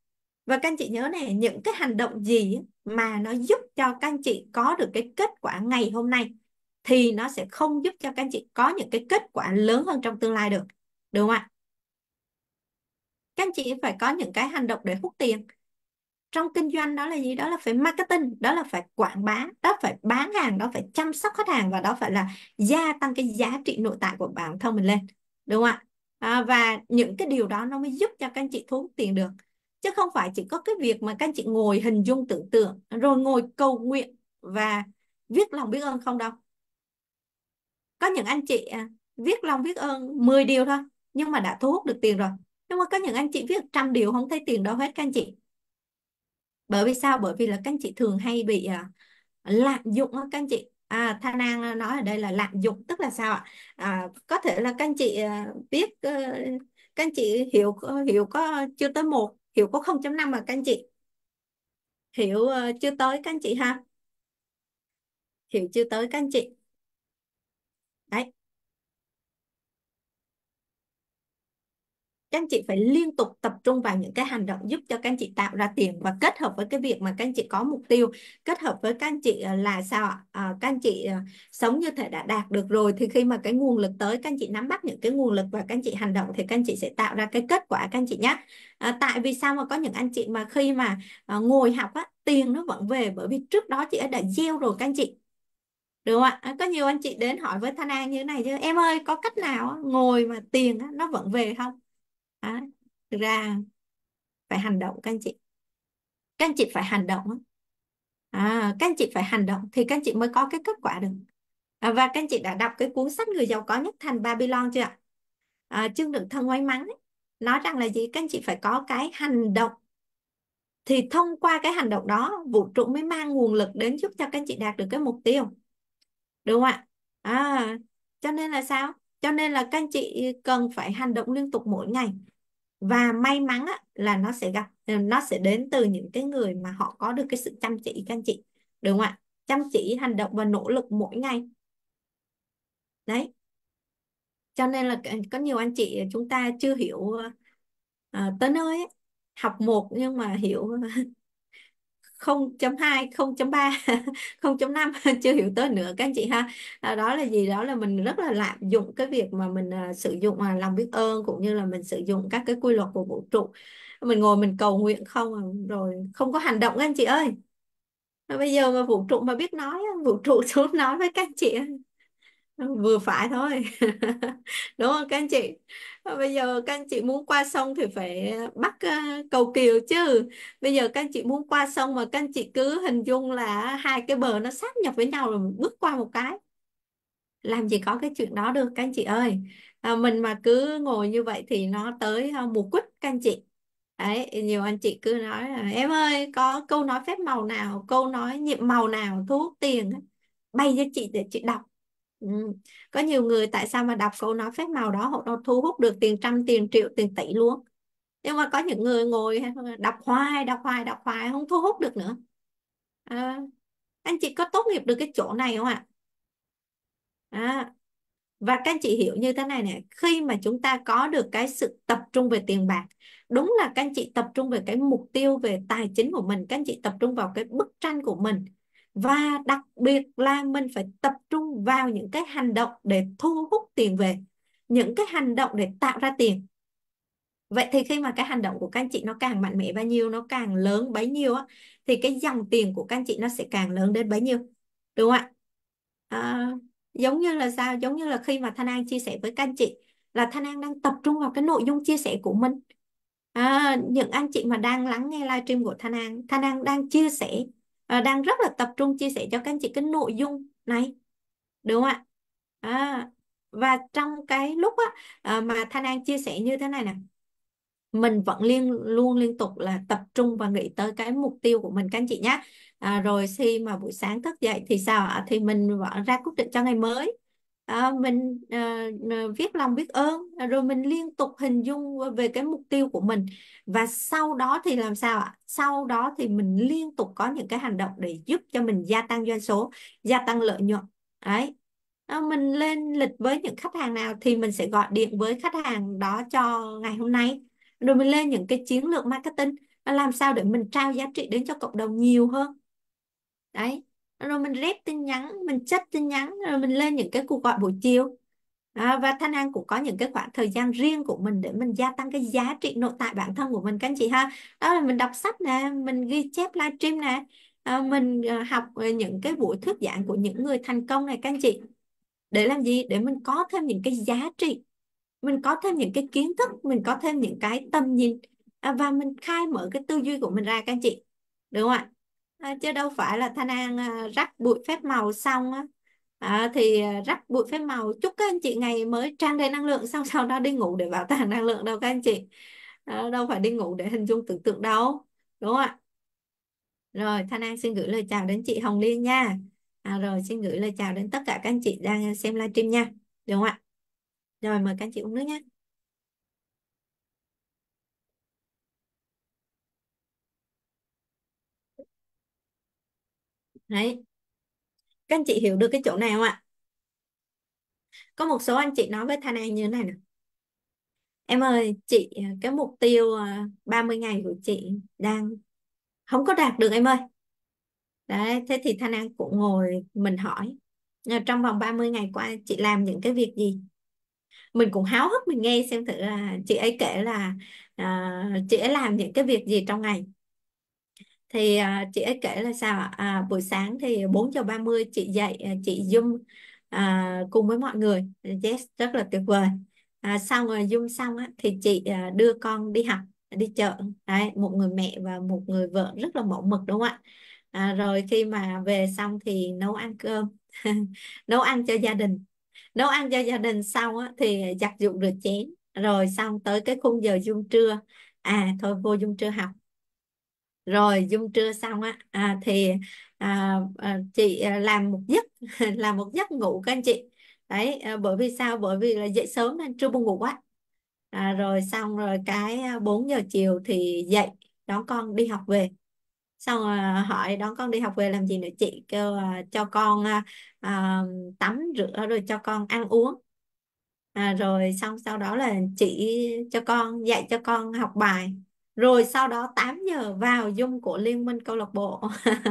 và các anh chị nhớ này những cái hành động gì mà nó giúp cho các anh chị có được cái kết quả ngày hôm nay thì nó sẽ không giúp cho các anh chị có những cái kết quả lớn hơn trong tương lai được đúng không ạ các anh chị phải có những cái hành động để hút tiền trong kinh doanh đó là gì đó là phải marketing đó là phải quảng bá đó phải bán hàng đó phải chăm sóc khách hàng và đó phải là gia tăng cái giá trị nội tại của bản thân mình lên đúng không ạ à, và những cái điều đó nó mới giúp cho các anh chị thu hút tiền được chứ không phải chỉ có cái việc mà các anh chị ngồi hình dung tưởng tượng rồi ngồi cầu nguyện và viết lòng biết ơn không đâu có những anh chị à, viết lòng biết ơn 10 điều thôi nhưng mà đã thu hút được tiền rồi nhưng mà có những anh chị viết trăm điều không thấy tiền đâu hết các anh chị bởi vì sao bởi vì là các anh chị thường hay bị à, lạm dụng các anh chị à, Tha Nang nói ở đây là lạm dụng tức là sao ạ à, có thể là các anh chị uh, biết các anh chị hiểu hiểu có chưa tới một Hiểu có 0.5 mà các anh chị. Hiểu ờ, chưa tới các anh chị ha? Hiểu chưa tới các anh chị? các anh chị phải liên tục tập trung vào những cái hành động giúp cho các anh chị tạo ra tiền và kết hợp với cái việc mà các anh chị có mục tiêu kết hợp với các anh chị là sao ạ à, các anh chị sống như thể đã đạt được rồi thì khi mà cái nguồn lực tới các anh chị nắm bắt những cái nguồn lực và các anh chị hành động thì các anh chị sẽ tạo ra cái kết quả các anh chị nhé à, tại vì sao mà có những anh chị mà khi mà à, ngồi học á tiền nó vẫn về bởi vì trước đó chị ấy đã gieo rồi các anh chị được không ạ có nhiều anh chị đến hỏi với thanh an như thế này chứ em ơi có cách nào ngồi mà tiền nó vẫn về không đã ra phải hành động các anh chị các anh chị phải hành động à, các anh chị phải hành động thì các anh chị mới có cái kết quả được à, và các anh chị đã đọc cái cuốn sách người giàu có nhất thành Babylon chưa ạ à, chương được thân may mắn ấy, nói rằng là gì các anh chị phải có cái hành động thì thông qua cái hành động đó vũ trụ mới mang nguồn lực đến giúp cho các anh chị đạt được cái mục tiêu đúng không ạ à, cho nên là sao cho nên là các anh chị cần phải hành động liên tục mỗi ngày và may mắn á, là nó sẽ gặp nó sẽ đến từ những cái người mà họ có được cái sự chăm chỉ các anh chị đúng không ạ chăm chỉ hành động và nỗ lực mỗi ngày đấy cho nên là có nhiều anh chị chúng ta chưa hiểu à, tới nơi ấy, học một nhưng mà hiểu 0.2 0.3 0.5 chưa hiểu tới nữa các anh chị ha à, đó là gì đó là mình rất là lạm dụng cái việc mà mình à, sử dụng uh, lòng biết ơn cũng như là mình sử dụng các cái quy luật của vũ trụ mình ngồi mình cầu nguyện không rồi không có hành động các anh chị ơi bây giờ mà vũ trụ mà biết nói vũ trụ xuống nói với các anh chị vừa phải thôi đúng không các anh chị bây giờ các anh chị muốn qua sông thì phải bắt ờ, cầu kiều chứ bây giờ các anh chị muốn qua sông mà các anh chị cứ hình dung là hai cái bờ nó sát nhập với nhau rồi bước qua một cái làm gì có cái chuyện đó được các anh chị ơi à, mình mà cứ ngồi như vậy thì nó tới ờ, mù quýt các anh chị đấy nhiều anh chị cứ nói là em ơi có câu nói phép màu nào câu nói nhiệm màu nào thu hút tiền bay cho chị để chị đọc Ừ. Có nhiều người tại sao mà đọc câu nói phép màu đó họ thu hút được tiền trăm, tiền triệu, tiền tỷ luôn. Nhưng mà có những người ngồi đọc hoài, đọc hoài, đọc hoài không thu hút được nữa. À, anh chị có tốt nghiệp được cái chỗ này không ạ? À, và các anh chị hiểu như thế này nè, khi mà chúng ta có được cái sự tập trung về tiền bạc, đúng là các anh chị tập trung về cái mục tiêu về tài chính của mình, các anh chị tập trung vào cái bức tranh của mình và đặc biệt là mình phải tập trung vào những cái hành động để thu hút tiền về những cái hành động để tạo ra tiền vậy thì khi mà cái hành động của các anh chị nó càng mạnh mẽ bao nhiêu nó càng lớn bấy nhiêu á thì cái dòng tiền của các anh chị nó sẽ càng lớn đến bấy nhiêu đúng không ạ à, giống như là sao giống như là khi mà Thanh An chia sẻ với các anh chị là Thanh An đang tập trung vào cái nội dung chia sẻ của mình à, những anh chị mà đang lắng nghe livestream của Thanh An Thanh An đang chia sẻ Ờ, đang rất là tập trung chia sẻ cho các anh chị cái nội dung này đúng không ạ à, và trong cái lúc á, ờ, mà Thanh An chia sẻ như thế này nè mình vẫn liên luôn liên tục là tập trung và nghĩ tới cái mục tiêu của mình các anh chị nhé à, rồi khi mà buổi sáng thức dậy thì sao ạ thì mình vẫn ra quyết định cho ngày mới à, mình à, à, viết lòng biết ơn à, rồi mình liên tục hình dung về cái mục tiêu của mình và sau đó thì làm sao ạ sau đó thì mình liên tục có những cái hành động để giúp cho mình gia tăng doanh số gia tăng lợi nhuận ấy à, mình lên lịch với những khách hàng nào thì mình sẽ gọi điện với khách hàng đó cho ngày hôm nay rồi mình lên những cái chiến lược marketing à, làm sao để mình trao giá trị đến cho cộng đồng nhiều hơn đấy rồi mình rep tin nhắn mình chất tin nhắn rồi mình lên những cái cuộc gọi buổi chiều à, và Thanh An cũng có những cái khoảng thời gian riêng của mình để mình gia tăng cái giá trị nội tại bản thân của mình các anh chị ha đó là mình đọc sách nè mình ghi chép livestream nè à, mình à, học những cái buổi thuyết giảng của những người thành công này các anh chị để làm gì để mình có thêm những cái giá trị mình có thêm những cái kiến thức mình có thêm những cái tầm nhìn à, và mình khai mở cái tư duy của mình ra các anh chị đúng không ạ à, chứ đâu phải là Thanh An à, rắc bụi phép màu xong á à, thì à, rắc bụi phép màu chúc các anh chị ngày mới tràn đầy năng lượng xong sau đó đi ngủ để bảo tàng năng lượng đâu các anh chị à, đâu phải đi ngủ để hình dung tưởng tượng đâu đúng không ạ rồi Thanh An xin gửi lời chào đến chị Hồng Liên nha à, rồi xin gửi lời chào đến tất cả các anh chị đang xem livestream nha đúng không ạ rồi mời các anh chị uống nước nhé đấy các anh chị hiểu được cái chỗ nào ạ có một số anh chị nói với Thanh An như thế này nè em ơi chị à, cái mục tiêu 30 à, ngày của chị đang không có đạt được em ơi đấy thế thì Thanh An cũng ngồi mình hỏi ờ, trong vòng 30 ngày qua chị làm những cái việc gì mình cũng háo hức mình nghe xem thử là chị ấy kể là uh, chị ấy làm những cái việc gì trong ngày thì à, chị ấy kể là sao à, buổi sáng thì 4 giờ 30 chị dậy à, chị Zoom à, cùng với mọi người yes rất là tuyệt vời à, sau rồi Zoom xong á, thì chị à, đưa con đi học đi chợ đấy một người mẹ và một người vợ rất là mẫu mực đúng không ạ à, rồi khi mà về xong thì nấu ăn cơm nấu ăn cho gia đình nấu ăn cho gia đình xong á, thì giặt giũ rửa chén rồi xong tới cái khung giờ dung trưa à thôi vô dung trưa học rồi dung trưa xong á à, thì à, à, chị à, làm một giấc làm một giấc ngủ các anh chị đấy à, bởi vì sao bởi vì là dậy sớm nên chưa buồn ngủ quá à, rồi xong rồi cái 4 à, giờ chiều thì dậy đón con đi học về xong rồi hỏi đón con đi học về làm gì nữa chị kêu à, cho con à, à, tắm rửa rồi cho con ăn uống à, rồi xong sau đó là chị cho con dạy cho con học bài rồi sau đó 8 giờ vào dung của Liên minh câu lạc bộ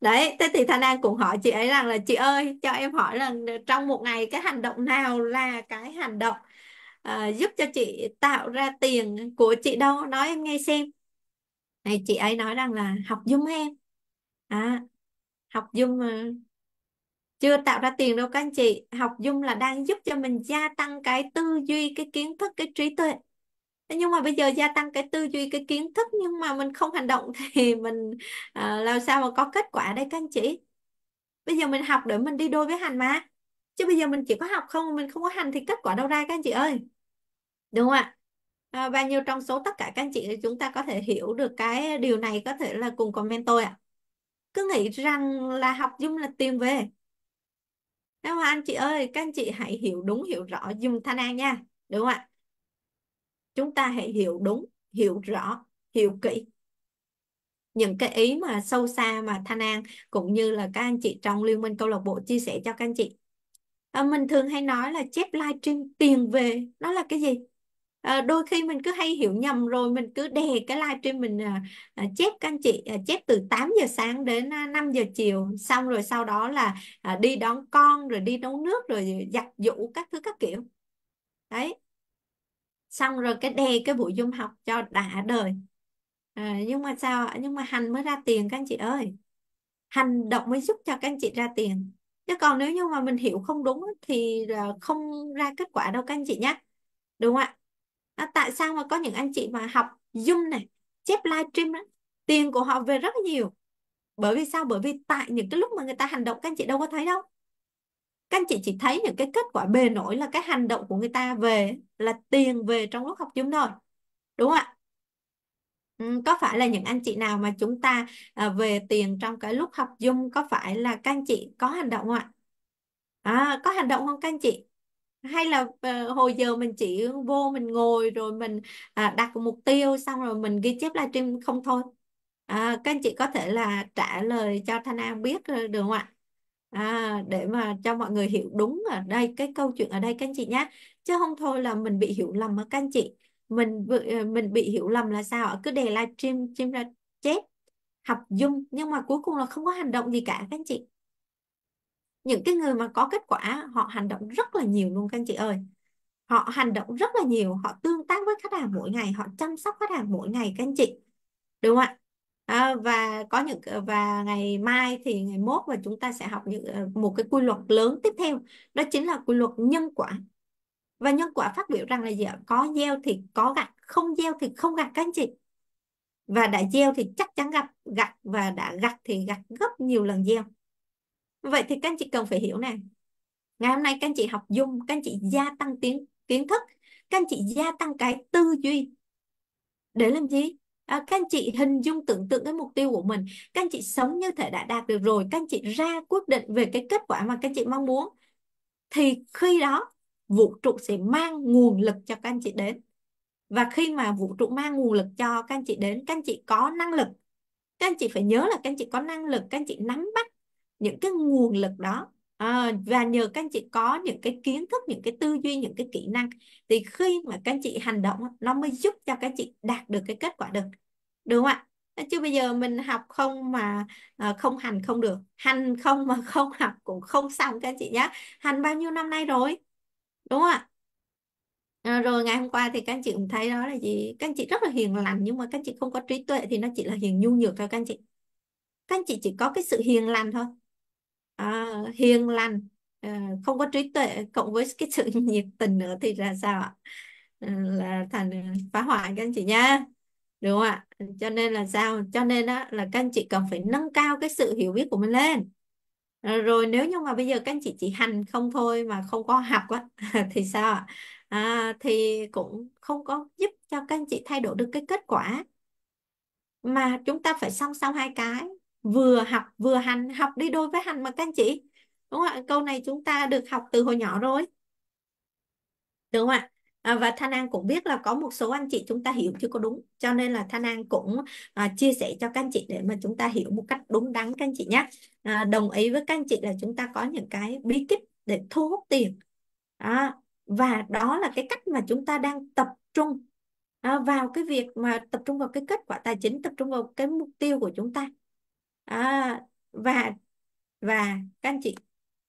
đấy thế thì Thanh An cũng hỏi chị ấy rằng là chị ơi cho em hỏi rằng trong một ngày cái hành động nào là cái hành động uh, giúp cho chị tạo ra tiền của chị đâu nói em nghe xem này chị ấy nói rằng là học dung em à, học Zoom ờ, chưa tạo ra tiền đâu các anh chị học dung là đang giúp cho mình gia tăng cái tư duy cái kiến thức cái trí tuệ nhưng mà bây giờ gia tăng cái tư duy cái kiến thức nhưng mà mình không hành động thì mình à, làm sao mà có kết quả đây các anh chị bây giờ mình học để mình đi đôi với hành mà chứ bây giờ mình chỉ có học không mình không có hành thì kết quả đâu ra các anh chị ơi đúng không ạ à, và nhiều trong số tất cả các anh chị chúng ta có thể hiểu được cái điều này có thể là cùng comment tôi ạ cứ nghĩ rằng là học Zoom là tìm về nhưng mà anh chị ơi các anh chị hãy hiểu đúng hiểu rõ Zoom Thanh An nha đúng không ạ chúng ta hãy hiểu đúng hiểu rõ hiểu kỹ những cái ý mà sâu xa mà Thanh An cũng như là các anh chị trong liên minh câu lạc bộ chia sẻ cho các anh chị à, mình thường hay nói là chép live stream tiền về nó là cái gì à, đôi khi mình cứ hay hiểu nhầm rồi mình cứ đè cái live stream mình à, à, chép các anh chị à, chép từ 8 giờ sáng đến 5 à, giờ chiều xong rồi sau đó là à, đi đón con rồi đi nấu nước rồi giặt giũ các thứ các kiểu đấy xong rồi cái đề cái buổi dung học cho đã đời à, nhưng mà sao nhưng mà hành mới ra tiền các anh chị ơi hành động mới giúp cho các anh chị ra tiền chứ còn nếu như mà mình hiểu không đúng thì không ra kết quả đâu các anh chị nhé đúng không ạ à, tại sao mà có những anh chị mà học zoom này chép livestream đó tiền của họ về rất nhiều bởi vì sao bởi vì tại những cái lúc mà người ta hành động các anh chị đâu có thấy đâu các anh chị chỉ thấy những cái kết quả bề nổi là cái hành động của người ta về là tiền về trong lúc học chung thôi đúng không ạ ừ, có phải là những anh chị nào mà chúng ta à, về tiền trong cái lúc học dung có phải là các anh chị có hành động không ạ à, có hành động không các anh chị hay là ờ, hồi giờ mình chỉ vô mình ngồi rồi mình à, đặt mục tiêu xong rồi mình ghi chép livestream không thôi à, các anh chị có thể là trả lời cho Thanh An biết ờ, được không ạ à, để mà cho mọi người hiểu đúng ở đây cái câu chuyện ở đây các anh chị nhé chứ không thôi là mình bị hiểu lầm mà các anh chị mình ờ, mình bị hiểu lầm là sao cứ đề livestream stream ra chết học dung nhưng mà cuối cùng là không có hành động gì cả các anh chị những cái người mà có kết quả họ hành động rất là nhiều luôn các anh chị ơi họ hành động rất là nhiều họ tương tác với khách hàng mỗi ngày họ chăm sóc khách hàng mỗi ngày các anh chị đúng không ạ à, và có những ờ, và ngày mai thì ngày mốt và chúng ta sẽ học những ờ, một cái quy luật lớn tiếp theo đó chính là quy luật nhân quả và nhân quả phát biểu rằng là gì ạ có gieo thì có gặt không gieo thì không gặt các anh chị và đã gieo thì chắc chắn gặp gặt và đã gặt thì gặt gấp nhiều lần gieo vậy thì các anh chị cần phải hiểu này ngày hôm nay các anh chị học dung các anh chị gia tăng tiến kiến thức các anh chị gia tăng cái tư duy để làm gì à, các anh chị hình dung tưởng tượng cái mục tiêu của mình các anh chị sống như thể đã đạt được rồi các anh chị ra quyết định về cái kết quả mà các anh chị mong muốn thì khi đó vũ trụ sẽ mang nguồn lực cho các anh chị đến và khi mà vũ trụ mang nguồn lực cho các anh chị đến các anh chị có năng lực các anh chị phải nhớ là các anh chị có năng lực các anh chị nắm bắt những cái nguồn lực đó à, và nhờ các anh chị có những cái kiến thức những cái tư duy những cái kỹ năng thì khi mà các anh chị hành động nó mới giúp cho các anh chị đạt được cái kết quả được đúng không ạ chứ bây giờ mình học không mà ờ, không hành không được hành không mà không học cũng không xong các anh chị nhé hành bao nhiêu năm nay rồi đúng không ạ à, rồi ngày hôm qua thì các anh chị cũng thấy đó là gì các anh chị rất là hiền lành nhưng mà các anh chị không có trí tuệ thì nó chỉ là hiền nhu nhược thôi các anh chị các anh chị chỉ có cái sự hiền lành thôi uh, hiền lành uh, không có trí tuệ cộng với cái sự nhiệt tình nữa thì là sao ạ ờ, là thành ờ, phá hoại các anh chị nha đúng không ạ cho nên là sao cho nên đó là các anh chị cần phải nâng cao cái sự hiểu biết của mình lên rồi nếu như mà bây giờ các anh chị chỉ hành không thôi mà không có học á thì sao ạ à, thì cũng không có giúp cho các anh chị thay đổi được cái kết quả mà chúng ta phải song song hai cái vừa học vừa hành học đi đôi với hành mà các anh chị đúng không ạ câu này chúng ta được học từ hồi nhỏ rồi đúng không ạ à, và Thanh An cũng biết là có một số anh chị chúng ta hiểu chưa có đúng cho nên là Thanh An cũng à, chia sẻ cho các anh chị để mà chúng ta hiểu một cách đúng đắn các anh chị nhé à, đồng ý với các anh chị là chúng ta có những cái bí kíp để thu hút tiền à, và đó là cái cách mà chúng ta đang tập trung à, vào cái việc mà tập trung vào cái kết quả tài chính tập trung vào cái mục tiêu của chúng ta à, và và các anh chị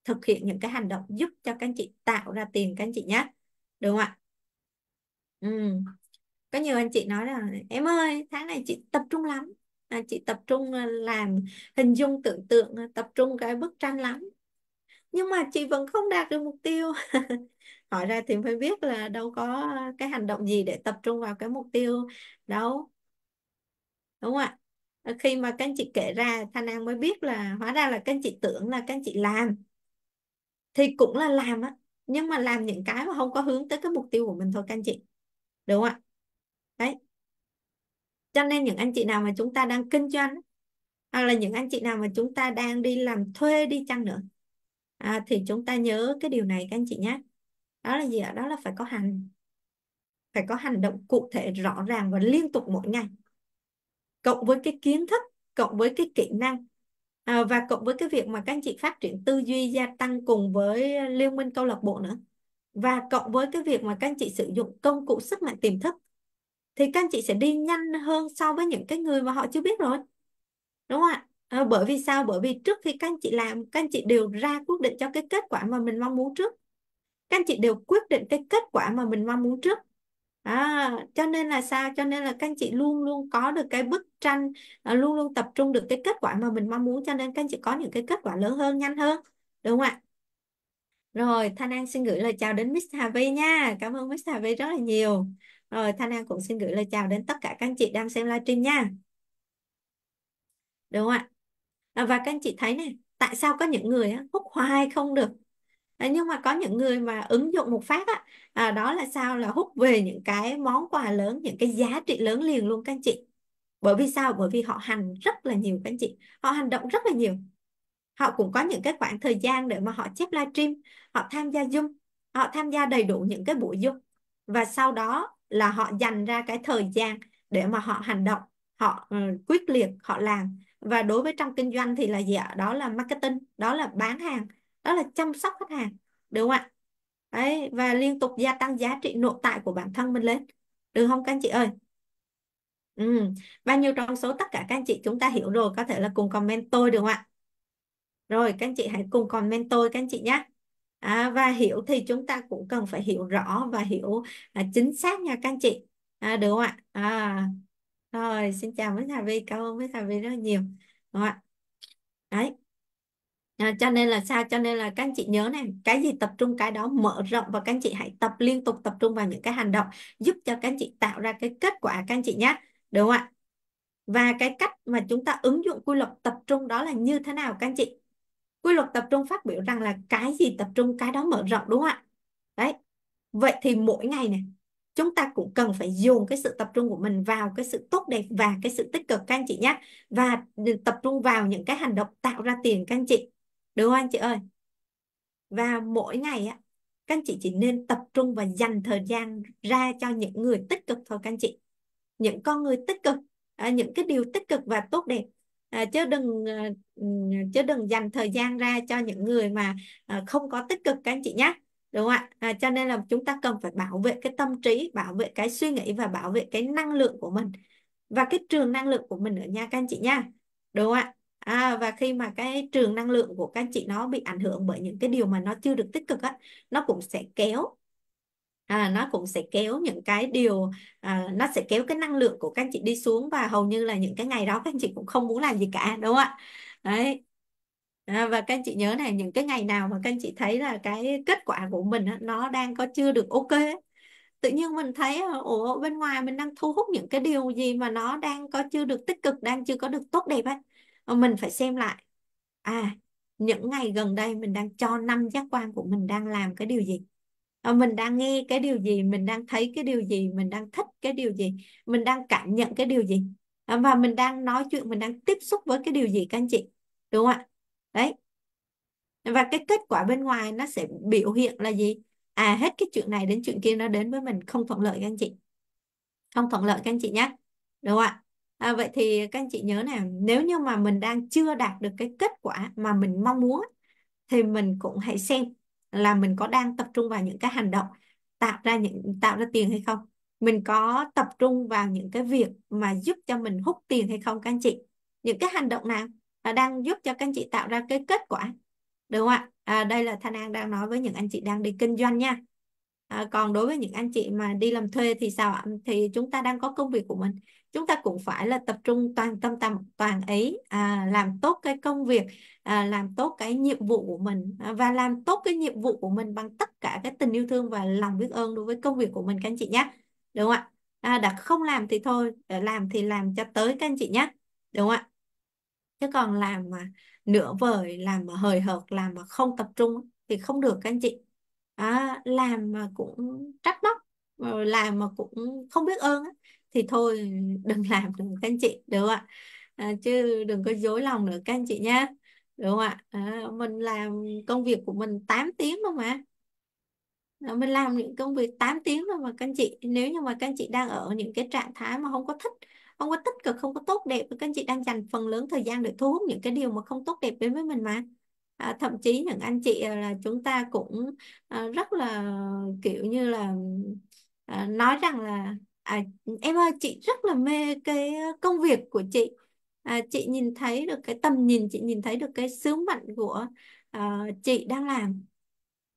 thực hiện những cái hành động giúp cho các anh chị tạo ra tiền các anh chị nhé đúng không ạ ừ. có nhiều anh chị nói là em ơi tháng này chị tập trung lắm à, chị tập trung à, làm hình dung tưởng tượng à, tập trung cái bức tranh lắm nhưng mà chị vẫn không đạt được mục tiêu hỏi ra thì phải biết là đâu có cái hành động gì để tập trung vào cái mục tiêu đâu đúng không ạ Ờ, khi mà các anh chị kể ra thanh an mới biết là hóa ra là các anh chị tưởng là các anh chị làm thì cũng là làm á nhưng mà làm những cái mà không có hướng tới cái mục tiêu của mình thôi các anh chị đúng không ạ đấy cho nên những anh chị nào mà chúng ta đang kinh doanh hoặc là những anh chị nào mà chúng ta đang đi làm thuê đi chăng nữa à, thì chúng ta nhớ cái điều này các anh chị nhé đó là gì ạ đó là phải có hành phải có hành động cụ thể rõ ràng và liên tục mỗi ngày cộng với cái kiến thức cộng với cái kỹ năng à, và cộng với cái việc mà các anh chị phát triển tư duy gia tăng cùng với liên minh câu lạc bộ nữa và cộng với cái việc mà các anh chị sử dụng công cụ sức mạnh tiềm thức thì các anh chị sẽ đi nhanh hơn so với những cái người mà họ chưa biết rồi đúng không ạ à, bởi vì sao bởi vì trước khi các anh chị làm các anh chị đều ra quyết định cho cái kết quả mà mình mong muốn trước các anh chị đều quyết định cái kết quả mà mình mong muốn trước à, cho nên là sao cho nên là các anh chị luôn luôn có được cái bức tranh à, luôn luôn tập trung được cái kết quả mà mình mong muốn cho nên các anh chị có những cái kết quả lớn hơn nhanh hơn đúng không ạ rồi Thanh An xin gửi lời chào đến Miss Hà Vi nha cảm ơn Miss Hà Vi rất là nhiều rồi Thanh An cũng xin gửi lời chào đến tất cả các anh chị đang xem livestream nha đúng không ạ à, và các anh chị thấy này tại sao có những người hút hoài không được nhưng mà có những người mà ứng dụng một phát á, à, đó là sao là hút về những cái món quà lớn những cái giá trị lớn liền luôn các anh chị bởi vì sao bởi vì họ hành rất là nhiều các anh chị họ hành động rất là nhiều họ cũng có những cái khoảng thời gian để mà họ chép live stream, họ tham gia zoom họ tham gia đầy đủ những cái buổi zoom và sau đó là họ dành ra cái thời gian để mà họ hành động họ ừ, quyết liệt họ làm và đối với trong kinh doanh thì là gì ạ đó là marketing đó là bán hàng đó là chăm sóc khách hàng đúng không ạ đấy và liên tục gia tăng giá trị nội tại của bản thân mình lên được không các anh chị ơi ừ. bao nhiêu trong số tất cả các anh chị chúng ta hiểu rồi có thể là cùng comment tôi được không ạ rồi các anh chị hãy cùng comment tôi các anh chị nhé à, và hiểu thì chúng ta cũng cần phải hiểu rõ và hiểu à, chính xác nha các anh chị à, được không ạ à, rồi xin chào Miss Hà Vi cảm ơn Miss Hà Vi rất nhiều đúng không ạ đấy à, cho nên là sao cho nên là các anh chị nhớ này cái gì tập trung cái đó mở rộng và các anh chị hãy tập liên tục tập trung vào những cái hành động giúp cho các anh chị tạo ra cái kết quả các anh chị nhé đúng không ạ và cái cách mà chúng ta ứng dụng quy luật tập trung đó là như thế nào các anh chị quy luật tập trung phát biểu rằng là cái gì tập trung cái đó mở rộng đúng không ạ đấy vậy thì mỗi ngày này chúng ta cũng cần phải dùng cái sự tập trung của mình vào cái sự tốt đẹp và cái sự tích cực các anh chị nhé và tập trung vào những cái hành động tạo ra tiền các anh chị đúng không anh chị ơi? Và mỗi ngày á, các anh chị chỉ nên tập trung và dành thời gian ra cho những người tích cực thôi các anh chị. Những con người tích cực, à, những cái điều tích cực và tốt đẹp. À, chứ đừng à, chứ đừng dành thời gian ra cho những người mà không có tích cực các anh chị nhé đúng không ạ cho nên là chúng ta cần phải bảo vệ cái tâm trí bảo vệ cái suy nghĩ và bảo vệ cái năng lượng của mình và cái trường năng lượng của mình ở nhà các anh chị nha đúng không ạ à, và khi mà cái trường năng lượng của các chị nó bị ảnh hưởng bởi những cái điều mà nó chưa được tích cực á nó cũng sẽ kéo à, nó cũng sẽ kéo những cái điều à, nó sẽ kéo cái năng lượng của các chị đi xuống và hầu như là những cái ngày đó các chị cũng không muốn làm gì cả đúng không ạ đấy à, và các chị nhớ này những cái ngày nào mà các chị thấy là cái kết quả của mình á, nó đang có chưa được ok tự nhiên mình thấy à, ủa bên ngoài mình đang thu hút những cái điều gì mà nó đang có chưa được tích cực đang chưa có được tốt đẹp á. Ờ, mình phải xem lại à những ngày gần đây mình đang cho năm giác quan của mình đang làm cái điều gì ờ, mình đang nghe cái điều gì mình đang thấy cái điều gì mình đang thích cái điều gì mình đang cảm nhận cái điều gì ờ, và mình đang nói chuyện mình đang tiếp xúc với cái điều gì các anh chị đúng không ạ đấy và cái kết quả bên ngoài nó sẽ biểu hiện là gì à hết cái chuyện này đến chuyện kia nó đến với mình không thuận lợi các anh chị không thuận lợi các anh chị nhé đúng không ạ à, vậy thì các anh chị nhớ này nếu như mà mình đang chưa đạt được cái kết quả mà mình mong muốn thì mình cũng hãy xem là mình có đang tập trung vào những cái hành động tạo ra những tạo ra tiền hay không mình có tập trung vào những cái việc mà giúp cho mình hút tiền hay không các anh chị những cái hành động nào là đang giúp cho các anh chị tạo ra cái kết quả đúng không ạ à, đây là thanh an đang nói với những anh chị đang đi kinh doanh nha À, còn đối với những anh chị mà đi làm thuê thì sao ạ? Thì chúng ta đang có công việc của mình. Chúng ta cũng phải là tập trung toàn tâm toàn, toàn ý à, làm tốt cái công việc, à, làm tốt cái nhiệm vụ của mình à, và làm tốt cái nhiệm vụ của mình bằng tất cả cái tình yêu thương và lòng biết ơn đối với công việc của mình các anh chị nhé. Đúng không ạ? À, đã không làm thì thôi, đã làm thì làm cho tới các anh chị nhé. Đúng không ạ? Chứ còn làm mà nửa vời, làm mà hời hợt, làm mà không tập trung thì không được các anh chị à, làm mà cũng trách móc ờ, làm mà cũng không biết ơn á, thì thôi đừng làm được các anh chị được không ạ à, chứ đừng có dối lòng nữa các anh chị nha được không ạ à, mình làm công việc của mình 8 tiếng thôi mà à, mình làm những công việc 8 tiếng thôi mà các anh chị nếu như mà các anh chị đang ở những cái trạng thái mà không có thích không có tích cực không có tốt đẹp các anh chị đang dành phần lớn thời gian để thu hút những cái điều mà không tốt đẹp đến với mình mà à, thậm chí những anh chị à, là chúng ta cũng à, rất là kiểu như là à, nói rằng là à, em ơi chị rất là mê cái à, công việc của chị à, chị nhìn thấy được cái tầm nhìn chị nhìn thấy được cái sứ mệnh của à, chị đang làm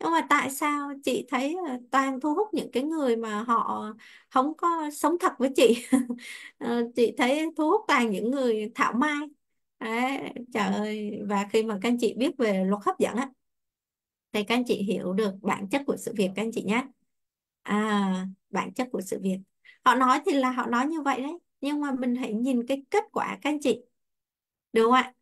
nhưng mà tại sao chị thấy à, toàn thu hút những cái người mà họ không có sống thật với chị chị thấy thu hút toàn những người thảo mai à, trời ơi và khi mà các anh chị biết về luật hấp dẫn á thì các anh chị hiểu được bản chất của sự việc các anh chị nhé à bản chất của sự việc họ nói thì là họ nói như vậy đấy nhưng mà mình hãy nhìn cái kết quả các anh chị được không ạ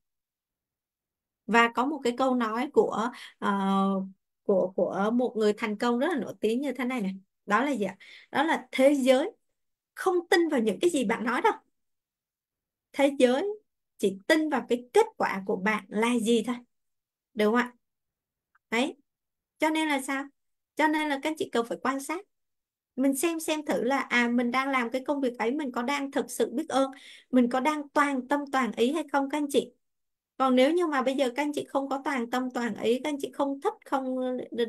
và có một cái câu nói của uh, của của một người thành công rất là nổi tiếng như thế này này đó là gì ạ đó là thế giới không tin vào những cái gì bạn nói đâu thế giới chỉ tin vào cái kết quả của bạn là gì thôi được không ạ đấy cho nên là sao cho nên là các chị cần phải quan sát mình xem xem thử là à mình đang làm cái công việc ấy mình có đang thực sự biết ơn mình có đang toàn tâm toàn ý hay không các anh chị còn nếu như mà bây giờ các anh chị không có toàn tâm toàn ý các anh chị không thích không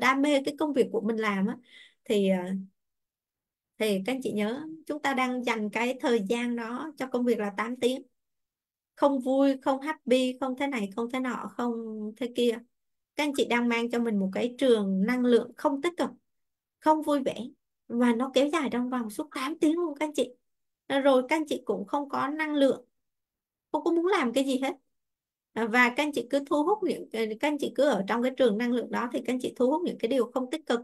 đam mê cái công việc của mình làm á thì ờ, thì các anh chị nhớ chúng ta đang dành cái thời gian đó cho công việc là 8 tiếng không vui không happy không thế này không thế nọ không thế kia các anh chị đang mang cho mình một cái trường năng lượng không tích cực không vui vẻ và nó kéo dài trong vòng suốt 8 tiếng luôn các anh chị ờ, rồi các anh chị cũng không có năng lượng không có muốn làm cái gì hết ờ, và các anh chị cứ thu hút những các anh chị cứ ở trong cái trường năng lượng đó thì các anh chị thu hút những cái điều không tích cực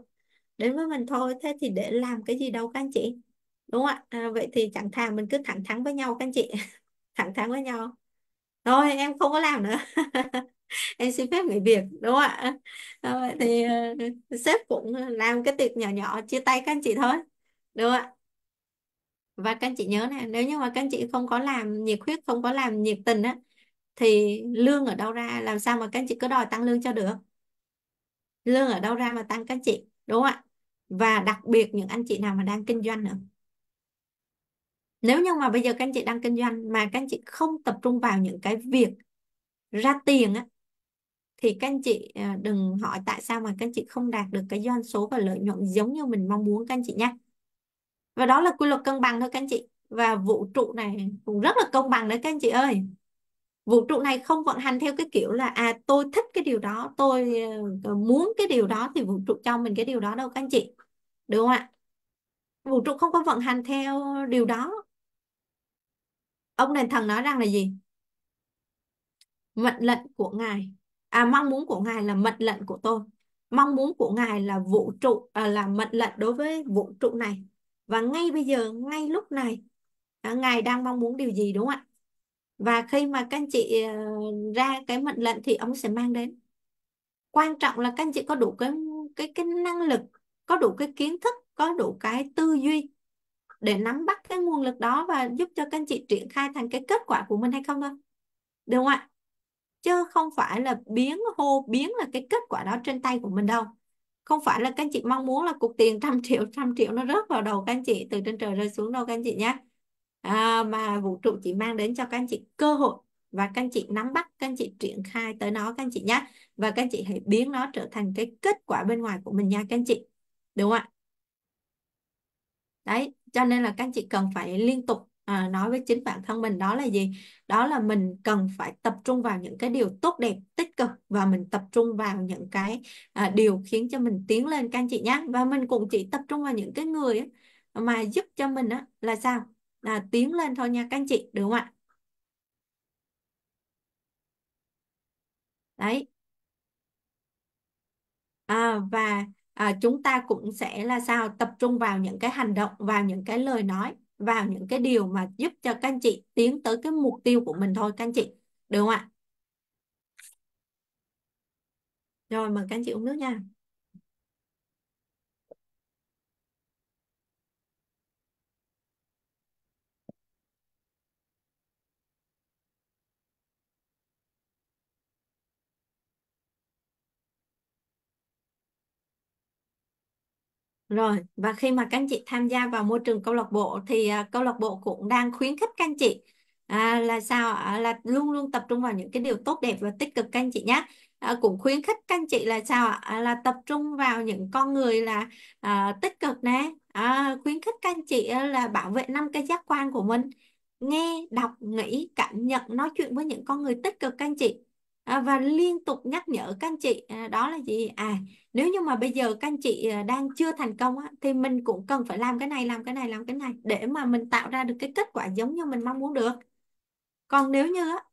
đến với mình thôi thế thì để làm cái gì đâu các anh chị đúng không ạ à, vậy thì chẳng thà mình cứ thẳng thắn với nhau các anh chị thẳng thắn với nhau thôi em không có làm nữa em xin phép nghỉ việc đúng không ạ thì uh, sếp cũng làm cái tiệc nhỏ nhỏ chia tay các anh chị thôi đúng không ạ và các anh chị nhớ này nếu như mà các anh chị không có làm nhiệt huyết không có làm nhiệt tình á thì lương ở đâu ra làm sao mà các anh chị cứ đòi tăng lương cho được lương ở đâu ra mà tăng các anh chị đúng không ạ và đặc biệt những anh chị nào mà đang kinh doanh nữa nếu như mà bây giờ các anh chị đang kinh doanh mà các anh chị không tập trung vào những cái việc ra tiền á thì các anh chị ờ, đừng hỏi tại sao mà các anh chị không đạt được cái doanh số và lợi nhuận giống như mình mong muốn các anh chị nhé và đó là quy luật cân bằng thôi các anh chị và vũ trụ này cũng rất là công bằng đấy các anh chị ơi vũ trụ này không vận hành theo cái kiểu là à tôi thích cái điều đó tôi ờ, muốn cái điều đó thì vũ trụ cho mình cái điều đó đâu các anh chị đúng không ạ vũ trụ không có vận hành theo điều đó ông đền thần nói rằng là gì mệnh lệnh của ngài à mong muốn của ngài là mệnh lệnh của tôi mong muốn của ngài là vũ trụ à, là mệnh lệnh đối với vũ trụ này và ngay bây giờ ngay lúc này à, ngài đang mong muốn điều gì đúng không ạ và khi mà các anh chị à, ra cái mệnh lệnh thì ông sẽ mang đến quan trọng là các anh chị có đủ cái cái cái năng lực có đủ cái kiến thức có đủ cái tư duy để nắm bắt cái nguồn lực đó và giúp cho các anh chị triển khai thành cái kết quả của mình hay không thôi đúng không ạ chứ không phải là biến hô biến là cái kết quả đó trên tay của mình đâu không phải là các anh chị mong muốn là cục tiền trăm triệu trăm triệu nó rớt vào đầu các anh chị từ trên trời rơi xuống đâu các anh chị nhé à, mà vũ trụ chỉ mang đến cho các anh chị cơ hội và các anh chị nắm bắt các anh chị triển khai tới nó các anh chị nhé và các anh chị hãy biến nó trở thành cái kết quả bên ngoài của mình nha các anh chị đúng không ạ đấy cho nên là các chị cần phải liên tục à, nói với chính bản thân mình đó là gì đó là mình cần phải tập trung vào những cái điều tốt đẹp tích cực và mình tập trung vào những cái à, điều khiến cho mình tiến lên các chị nhé và mình cũng chỉ tập trung vào những cái người mà giúp cho mình á, là sao là tiến lên thôi nha các chị đúng không ạ đấy à, và à, chúng ta cũng sẽ là sao tập trung vào những cái hành động vào những cái lời nói vào những cái điều mà giúp cho các anh chị tiến tới cái mục tiêu của mình thôi các anh chị được không ạ rồi mời các anh chị uống nước nha Rồi, và khi mà các anh chị tham gia vào môi trường câu lạc bộ thì à, câu lạc bộ cũng đang khuyến khích các anh chị à, là sao à, là luôn luôn tập trung vào những cái điều tốt đẹp và tích cực các anh chị nhé. À, cũng khuyến khích các anh chị là sao à, là tập trung vào những con người là à, tích cực nè à, khuyến khích các anh chị à, là bảo vệ năm cái giác quan của mình nghe đọc nghĩ cảm nhận nói chuyện với những con người tích cực các anh chị À, và liên tục nhắc nhở các anh chị à, đó là gì à nếu như mà bây giờ các anh chị à, đang chưa thành công á, thì mình cũng cần phải làm cái này làm cái này làm cái này để mà mình tạo ra được cái kết quả giống như mình mong muốn được còn nếu như á,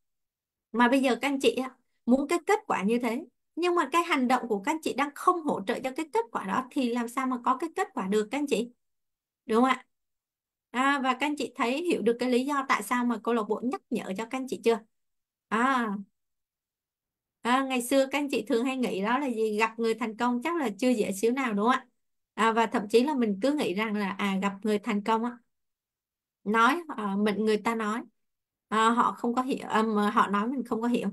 mà bây giờ các anh chị á, muốn cái kết quả như thế nhưng mà cái hành động của các anh chị đang không hỗ trợ cho cái kết quả đó thì làm sao mà có cái kết quả được các anh chị đúng không ạ à, và các anh chị thấy hiểu được cái lý do tại sao mà câu lạc bộ nhắc nhở cho các anh chị chưa à à, ngày xưa các anh chị thường hay nghĩ đó là gì gặp người thành công chắc là chưa dễ xíu nào đúng không ạ à, và thậm chí là mình cứ nghĩ rằng là à gặp người thành công á nói à, mình người ta nói à, họ không có hiểu à, họ nói mình không có hiểu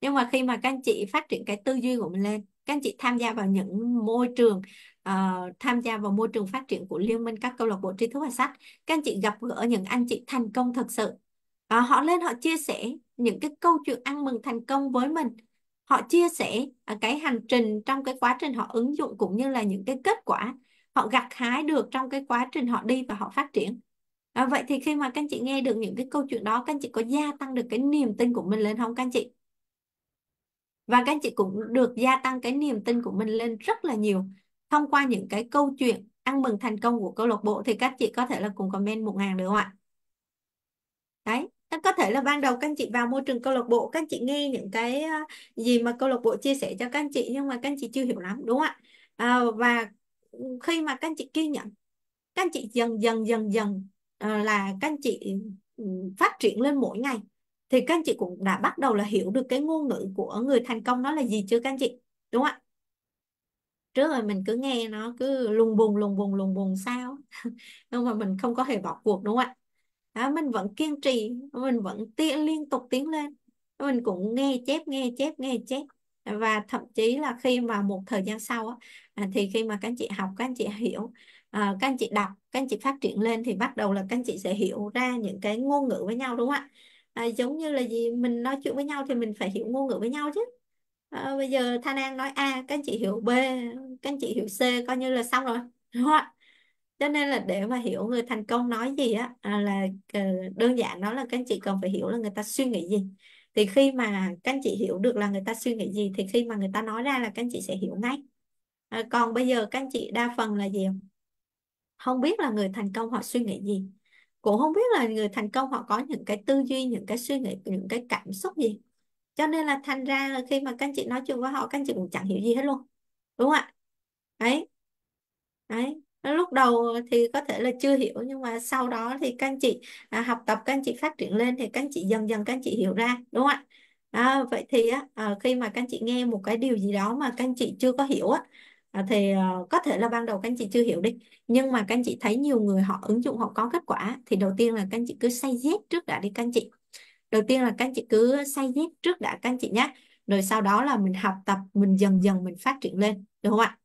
nhưng mà khi mà các anh chị phát triển cái tư duy của mình lên các anh chị tham gia vào những môi trường uh, tham gia vào môi trường phát triển của liên minh các câu lạc bộ tri thức và sách các anh chị gặp gỡ những anh chị thành công thật sự uh, họ lên họ chia sẻ những cái câu chuyện ăn mừng thành công với mình họ chia sẻ à, cái hành trình trong cái quá trình họ ứng dụng cũng như là những cái kết quả họ gặt hái được trong cái quá trình họ đi và họ phát triển à, vậy thì khi mà các anh chị nghe được những cái câu chuyện đó các anh chị có gia tăng được cái niềm tin của mình lên không các anh chị và các anh chị cũng được gia tăng cái niềm tin của mình lên rất là nhiều thông qua những cái câu chuyện ăn mừng thành công của câu lạc bộ thì các chị có thể là cùng comment một ngàn được không ạ đấy có thể là ban đầu các anh chị vào môi trường câu lạc bộ các anh chị nghe những cái gì mà câu lạc bộ chia sẻ cho các anh chị nhưng mà các anh chị chưa hiểu lắm đúng không ạ? À, và khi mà các anh chị kiên nhẫn các anh chị dần dần dần dần ờ, là các anh chị ừ, phát triển lên mỗi ngày thì các anh chị cũng đã bắt đầu là hiểu được cái ngôn ngữ của người thành công nó là gì chưa các anh chị đúng không ạ trước rồi mình cứ nghe nó cứ lùng bùng lùng bùng lùng bùng sao nhưng mà mình không có hề bỏ cuộc đúng không ạ à, mình vẫn kiên trì mình vẫn tiến liên tục tiến lên mình cũng nghe chép nghe chép nghe chép và thậm chí là khi mà một thời gian sau á, à, thì khi mà các anh chị học các anh chị hiểu à, các anh chị đọc các anh chị phát triển lên thì bắt đầu là các anh chị sẽ hiểu ra những cái ngôn ngữ với nhau đúng không ạ à, giống như là gì mình nói chuyện với nhau thì mình phải hiểu ngôn ngữ với nhau chứ à, bây giờ Thanh An nói A các anh chị hiểu B các anh chị hiểu C coi như là xong rồi đúng không ạ cho nên là để mà hiểu người thành công nói gì á à, là ờ, đơn giản đó là các anh chị cần phải hiểu là người ta suy nghĩ gì thì khi mà các anh chị hiểu được là người ta suy nghĩ gì thì khi mà người ta nói ra là các anh chị sẽ hiểu ngay à, còn bây giờ các anh chị đa phần là gì không biết là người thành công họ suy nghĩ gì cũng không biết là người thành công họ có những cái tư duy những cái suy nghĩ những cái cảm xúc gì cho nên là thành ra là khi mà các anh chị nói chuyện với họ các anh chị cũng chẳng hiểu gì hết luôn đúng không ạ đấy đấy lúc đầu thì có thể là chưa hiểu nhưng mà sau đó thì các anh chị à, học tập các anh chị phát triển lên thì các anh chị dần dần các anh chị hiểu ra đúng không ạ à, vậy thì á, à, khi mà các anh chị nghe một cái điều gì đó mà các anh chị chưa có hiểu á à, thì à, có thể là ban đầu các anh chị chưa hiểu đi nhưng mà các anh chị thấy nhiều người họ ứng dụng họ có kết quả thì đầu tiên là các anh chị cứ say yes trước đã đi các anh chị đầu tiên là các anh chị cứ say yes trước đã các anh chị nhé rồi sau đó là mình học tập mình dần dần mình phát triển lên đúng không ạ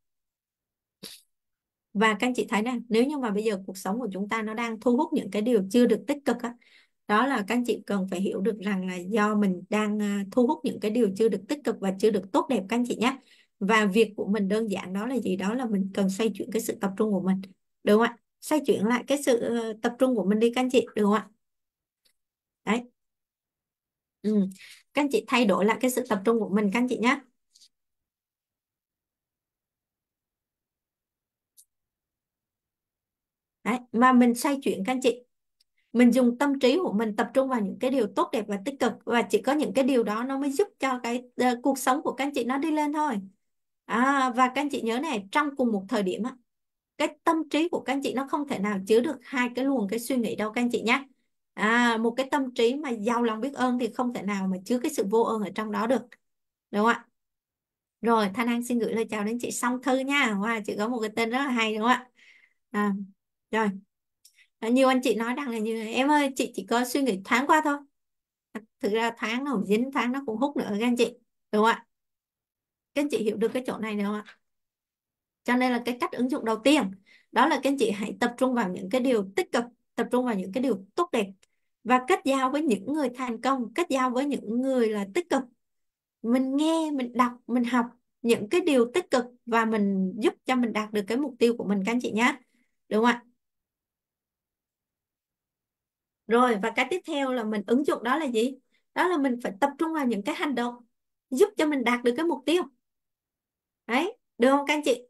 và các anh chị thấy nè nếu như mà bây giờ cuộc sống của chúng ta nó đang thu hút những cái điều chưa được tích cực á đó là các anh chị cần phải hiểu được rằng là do mình đang ờ, thu hút những cái điều chưa được tích cực và chưa được tốt đẹp các anh chị nhé và việc của mình đơn giản đó là gì đó là mình cần xoay chuyển cái sự tập trung của mình được không ạ xoay chuyển lại cái sự ờ, tập trung của mình đi các anh chị được không ạ đấy ừ. các anh chị thay đổi lại cái sự tập trung của mình các anh chị nhé Đấy, mà mình xoay chuyển các anh chị mình dùng tâm trí của mình tập trung vào những cái điều tốt đẹp và tích cực và chỉ có những cái điều đó nó mới giúp cho cái uh, cuộc sống của các anh chị nó đi lên thôi à, và các anh chị nhớ này trong cùng một thời điểm á, cái tâm trí của các anh chị nó không thể nào chứa được hai cái luồng cái suy nghĩ đâu các anh chị nhé à, một cái tâm trí mà giàu lòng biết ơn thì không thể nào mà chứa cái sự vô ơn ở trong đó được đúng không ạ rồi Thanh An xin gửi lời chào đến chị Song Thư nha wow, chị có một cái tên rất là hay đúng không ạ à, rồi như anh chị nói rằng là như em ơi chị chỉ có suy nghĩ thoáng qua thôi thực ra tháng nó dính tháng nó cũng hút nữa các anh chị đúng không ạ các anh chị hiểu được cái chỗ này được không ạ cho nên là cái cách ứng dụng đầu tiên đó là các anh chị hãy tập trung vào những cái điều tích cực tập trung vào những cái điều tốt đẹp và kết giao với những người thành công kết giao với những người là tích cực mình nghe mình đọc mình học những cái điều tích cực và mình giúp cho mình đạt được cái mục tiêu của mình các anh chị nhé đúng không ạ rồi và cái tiếp theo là mình ứng dụng đó là gì đó là mình phải tập trung vào những cái hành động giúp cho mình đạt được cái mục tiêu đấy được không các anh chị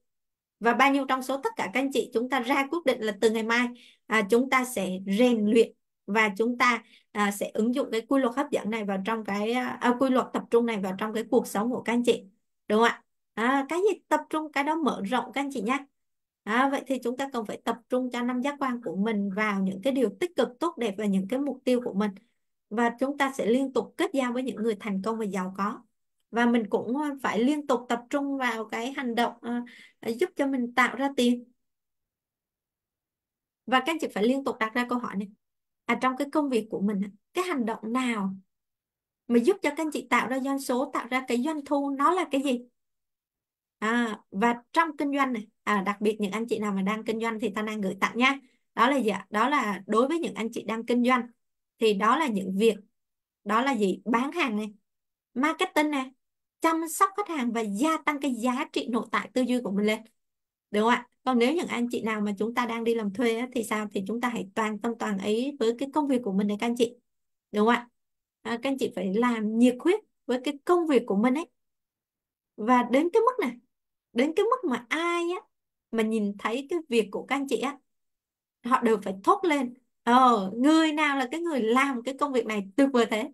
và bao nhiêu trong số tất cả các anh chị chúng ta ra quyết định là từ ngày mai à, chúng ta sẽ rèn luyện và chúng ta à, sẽ ứng dụng cái quy luật hấp dẫn này vào trong cái à, à quy luật tập trung này vào trong cái cuộc sống của các anh chị đúng không ạ à, cái gì tập trung cái đó mở rộng các anh chị nhé À, vậy thì chúng ta cần phải tập trung cho năm giác quan của mình vào những cái điều tích cực tốt đẹp và những cái mục tiêu của mình và chúng ta sẽ liên tục kết giao với những người thành công và giàu có và mình cũng ờ, phải liên tục tập trung vào cái hành động uh, giúp cho mình tạo ra tiền và các chị phải liên tục đặt ra câu hỏi này à trong cái công việc của mình cái hành động nào mà giúp cho các anh chị tạo ra doanh số tạo ra cái doanh thu nó là cái gì à, và trong kinh doanh này à, đặc biệt những anh chị nào mà đang kinh doanh thì ta đang gửi tặng nha đó là gì ạ đó là đối với những anh chị đang kinh doanh thì đó là những việc đó là gì bán hàng này marketing này chăm sóc khách hàng và gia tăng cái giá trị nội tại tư duy của mình lên được không ạ còn nếu những anh chị nào mà chúng ta đang đi làm thuê á, thì sao thì chúng ta hãy toàn tâm toàn ý với cái công việc của mình đấy các anh chị được không ạ à, các anh chị phải làm nhiệt huyết với cái công việc của mình ấy và đến cái mức này đến cái mức mà ai á mà nhìn thấy cái việc của các anh chị á họ đều phải thốt lên ờ người nào là cái người làm cái công việc này tuyệt vời thế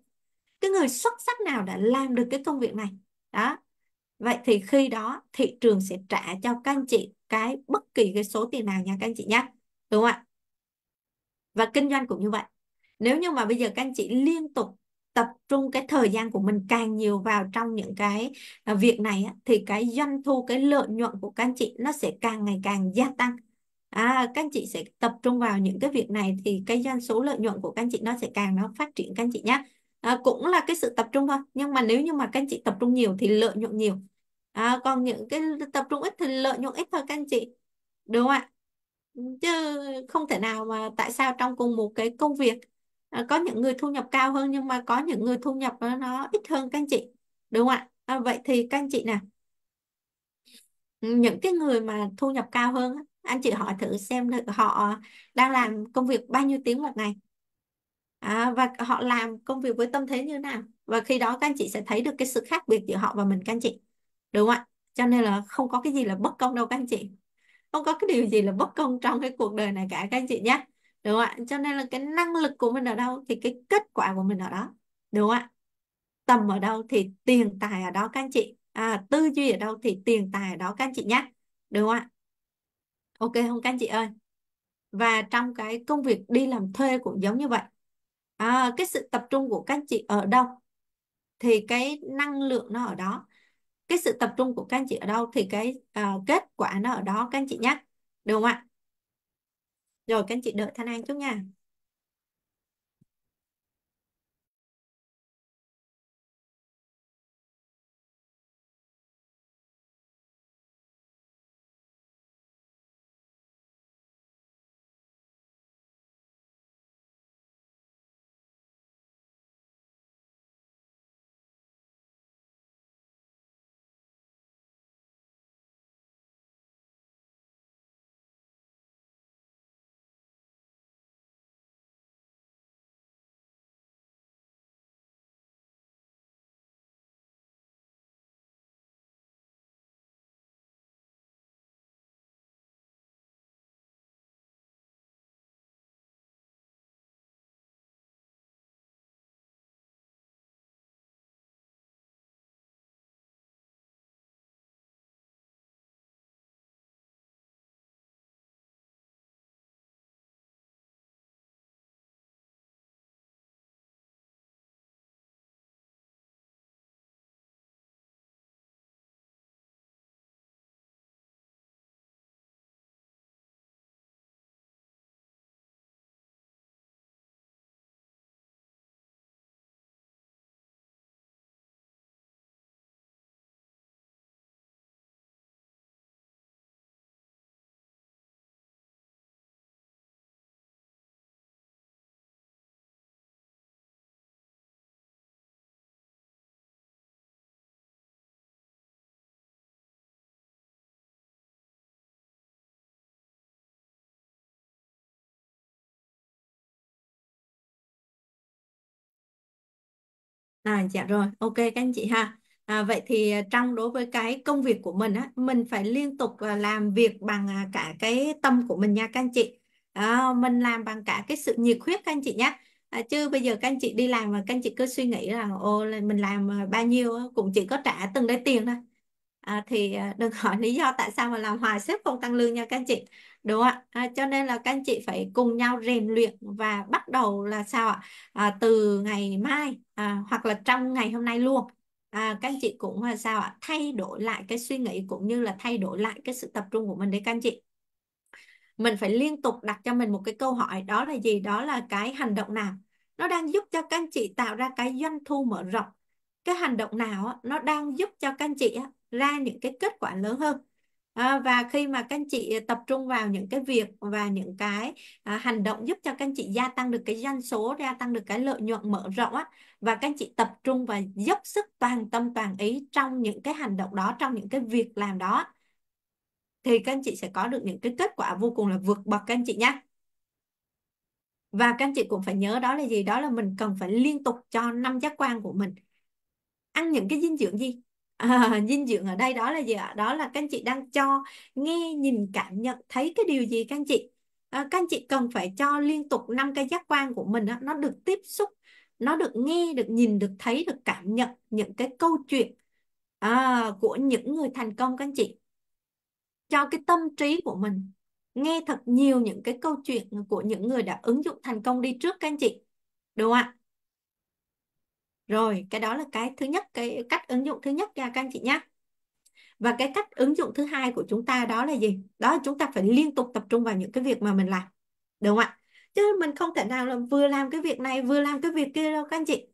cái người xuất sắc nào đã làm được cái công việc này đó vậy thì khi đó thị trường sẽ trả cho các anh chị cái bất kỳ cái số tiền nào nha các anh chị nhé đúng không ạ và kinh doanh cũng như vậy nếu như mà bây giờ các anh chị liên tục tập trung cái thời gian của mình càng nhiều vào trong những cái à, việc này thì cái doanh thu cái lợi nhuận của các anh chị nó sẽ càng ngày càng gia tăng à, các anh chị sẽ tập trung vào những cái việc này thì cái doanh số lợi nhuận của các anh chị nó sẽ càng nó phát triển các anh chị nhé à, cũng là cái sự tập trung thôi nhưng mà nếu như mà các anh chị tập trung nhiều thì lợi nhuận nhiều à, còn những cái tập trung ít thì lợi nhuận ít thôi các anh chị đúng không ạ chứ không thể nào mà tại sao trong cùng một cái công việc À, có những người thu nhập cao hơn nhưng mà có những người thu nhập nó, nó ít hơn các anh chị đúng không ạ à, vậy thì các anh chị nè ừ, những cái người mà thu nhập cao hơn anh chị hỏi thử xem được họ đang làm công việc bao nhiêu tiếng một ngày à, và họ làm công việc với tâm thế như nào và khi đó các anh chị sẽ thấy được cái sự khác biệt giữa họ và mình các anh chị đúng không ạ cho nên là không có cái gì là bất công đâu các anh chị không có cái điều gì là bất công trong cái cuộc đời này cả các anh chị nhé được ạ cho nên là cái năng lực của mình ở đâu thì cái kết quả của mình ở đó được ạ tầm ở đâu thì tiền tài ở đó các anh chị à, tư duy ở đâu thì tiền tài ở đó các anh chị nhé được ạ ok không các anh chị ơi và trong cái công việc đi làm thuê cũng giống như vậy à, cái sự tập trung của các anh chị ở đâu thì cái năng lượng nó ở đó cái sự tập trung của các anh chị ở đâu thì cái uh, kết quả nó ở đó các anh chị nhé được không ạ rồi các anh chị đợi Thanh An chút nha. À, dạ rồi, ok các anh chị ha. À, vậy thì à, trong đối với cái công việc của mình á, mình phải liên tục à, làm việc bằng à, cả cái tâm của mình nha các anh chị. À, mình làm bằng cả cái sự nhiệt huyết các anh chị nhé. À, chứ bây giờ các anh chị đi làm mà các anh chị cứ suy nghĩ là ô là mình làm bao nhiêu cũng chỉ có trả từng đấy tiền thôi à, thì à, đừng hỏi lý do tại sao mà làm hòa xếp không tăng lương nha các anh chị đúng ạ à, cho nên là các anh chị phải cùng nhau rèn luyện và bắt đầu là sao ạ à, từ ngày mai à, hoặc là trong ngày hôm nay luôn à, các anh chị cũng là sao ạ thay đổi lại cái suy nghĩ cũng như là thay đổi lại cái sự tập trung của mình đấy các anh chị mình phải liên tục đặt cho mình một cái câu hỏi đó là gì đó là cái hành động nào nó đang giúp cho các anh chị tạo ra cái doanh thu mở rộng cái hành động nào nó đang giúp cho các anh chị ra những cái kết quả lớn hơn À, và khi mà các anh chị tập trung vào những cái việc và những cái à, hành động giúp cho các anh chị gia tăng được cái doanh số, gia tăng được cái lợi nhuận mở rộng á và các anh chị tập trung và dốc sức toàn tâm toàn ý trong những cái hành động đó, trong những cái việc làm đó thì các anh chị sẽ có được những cái kết quả vô cùng là vượt bậc các anh chị nhé. Và các anh chị cũng phải nhớ đó là gì? Đó là mình cần phải liên tục cho năm giác quan của mình ăn những cái dinh dưỡng gì? À, dinh dưỡng ở đây đó là gì ạ? Đó là các anh chị đang cho nghe, nhìn, cảm nhận, thấy cái điều gì các anh chị? À, các anh chị cần phải cho liên tục năm cái giác quan của mình đó, nó được tiếp xúc, nó được nghe, được nhìn, được thấy, được cảm nhận những cái câu chuyện à, của những người thành công các anh chị. Cho cái tâm trí của mình nghe thật nhiều những cái câu chuyện của những người đã ứng dụng thành công đi trước các anh chị. Đúng không ạ? Rồi, cái đó là cái thứ nhất, cái cách ứng dụng thứ nhất nha các anh chị nhé. Và cái cách ứng dụng thứ hai của chúng ta đó là gì? Đó là chúng ta phải liên tục tập trung vào những cái việc mà mình làm. Đúng không ạ? Chứ mình không thể nào là vừa làm cái việc này vừa làm cái việc kia đâu các anh chị.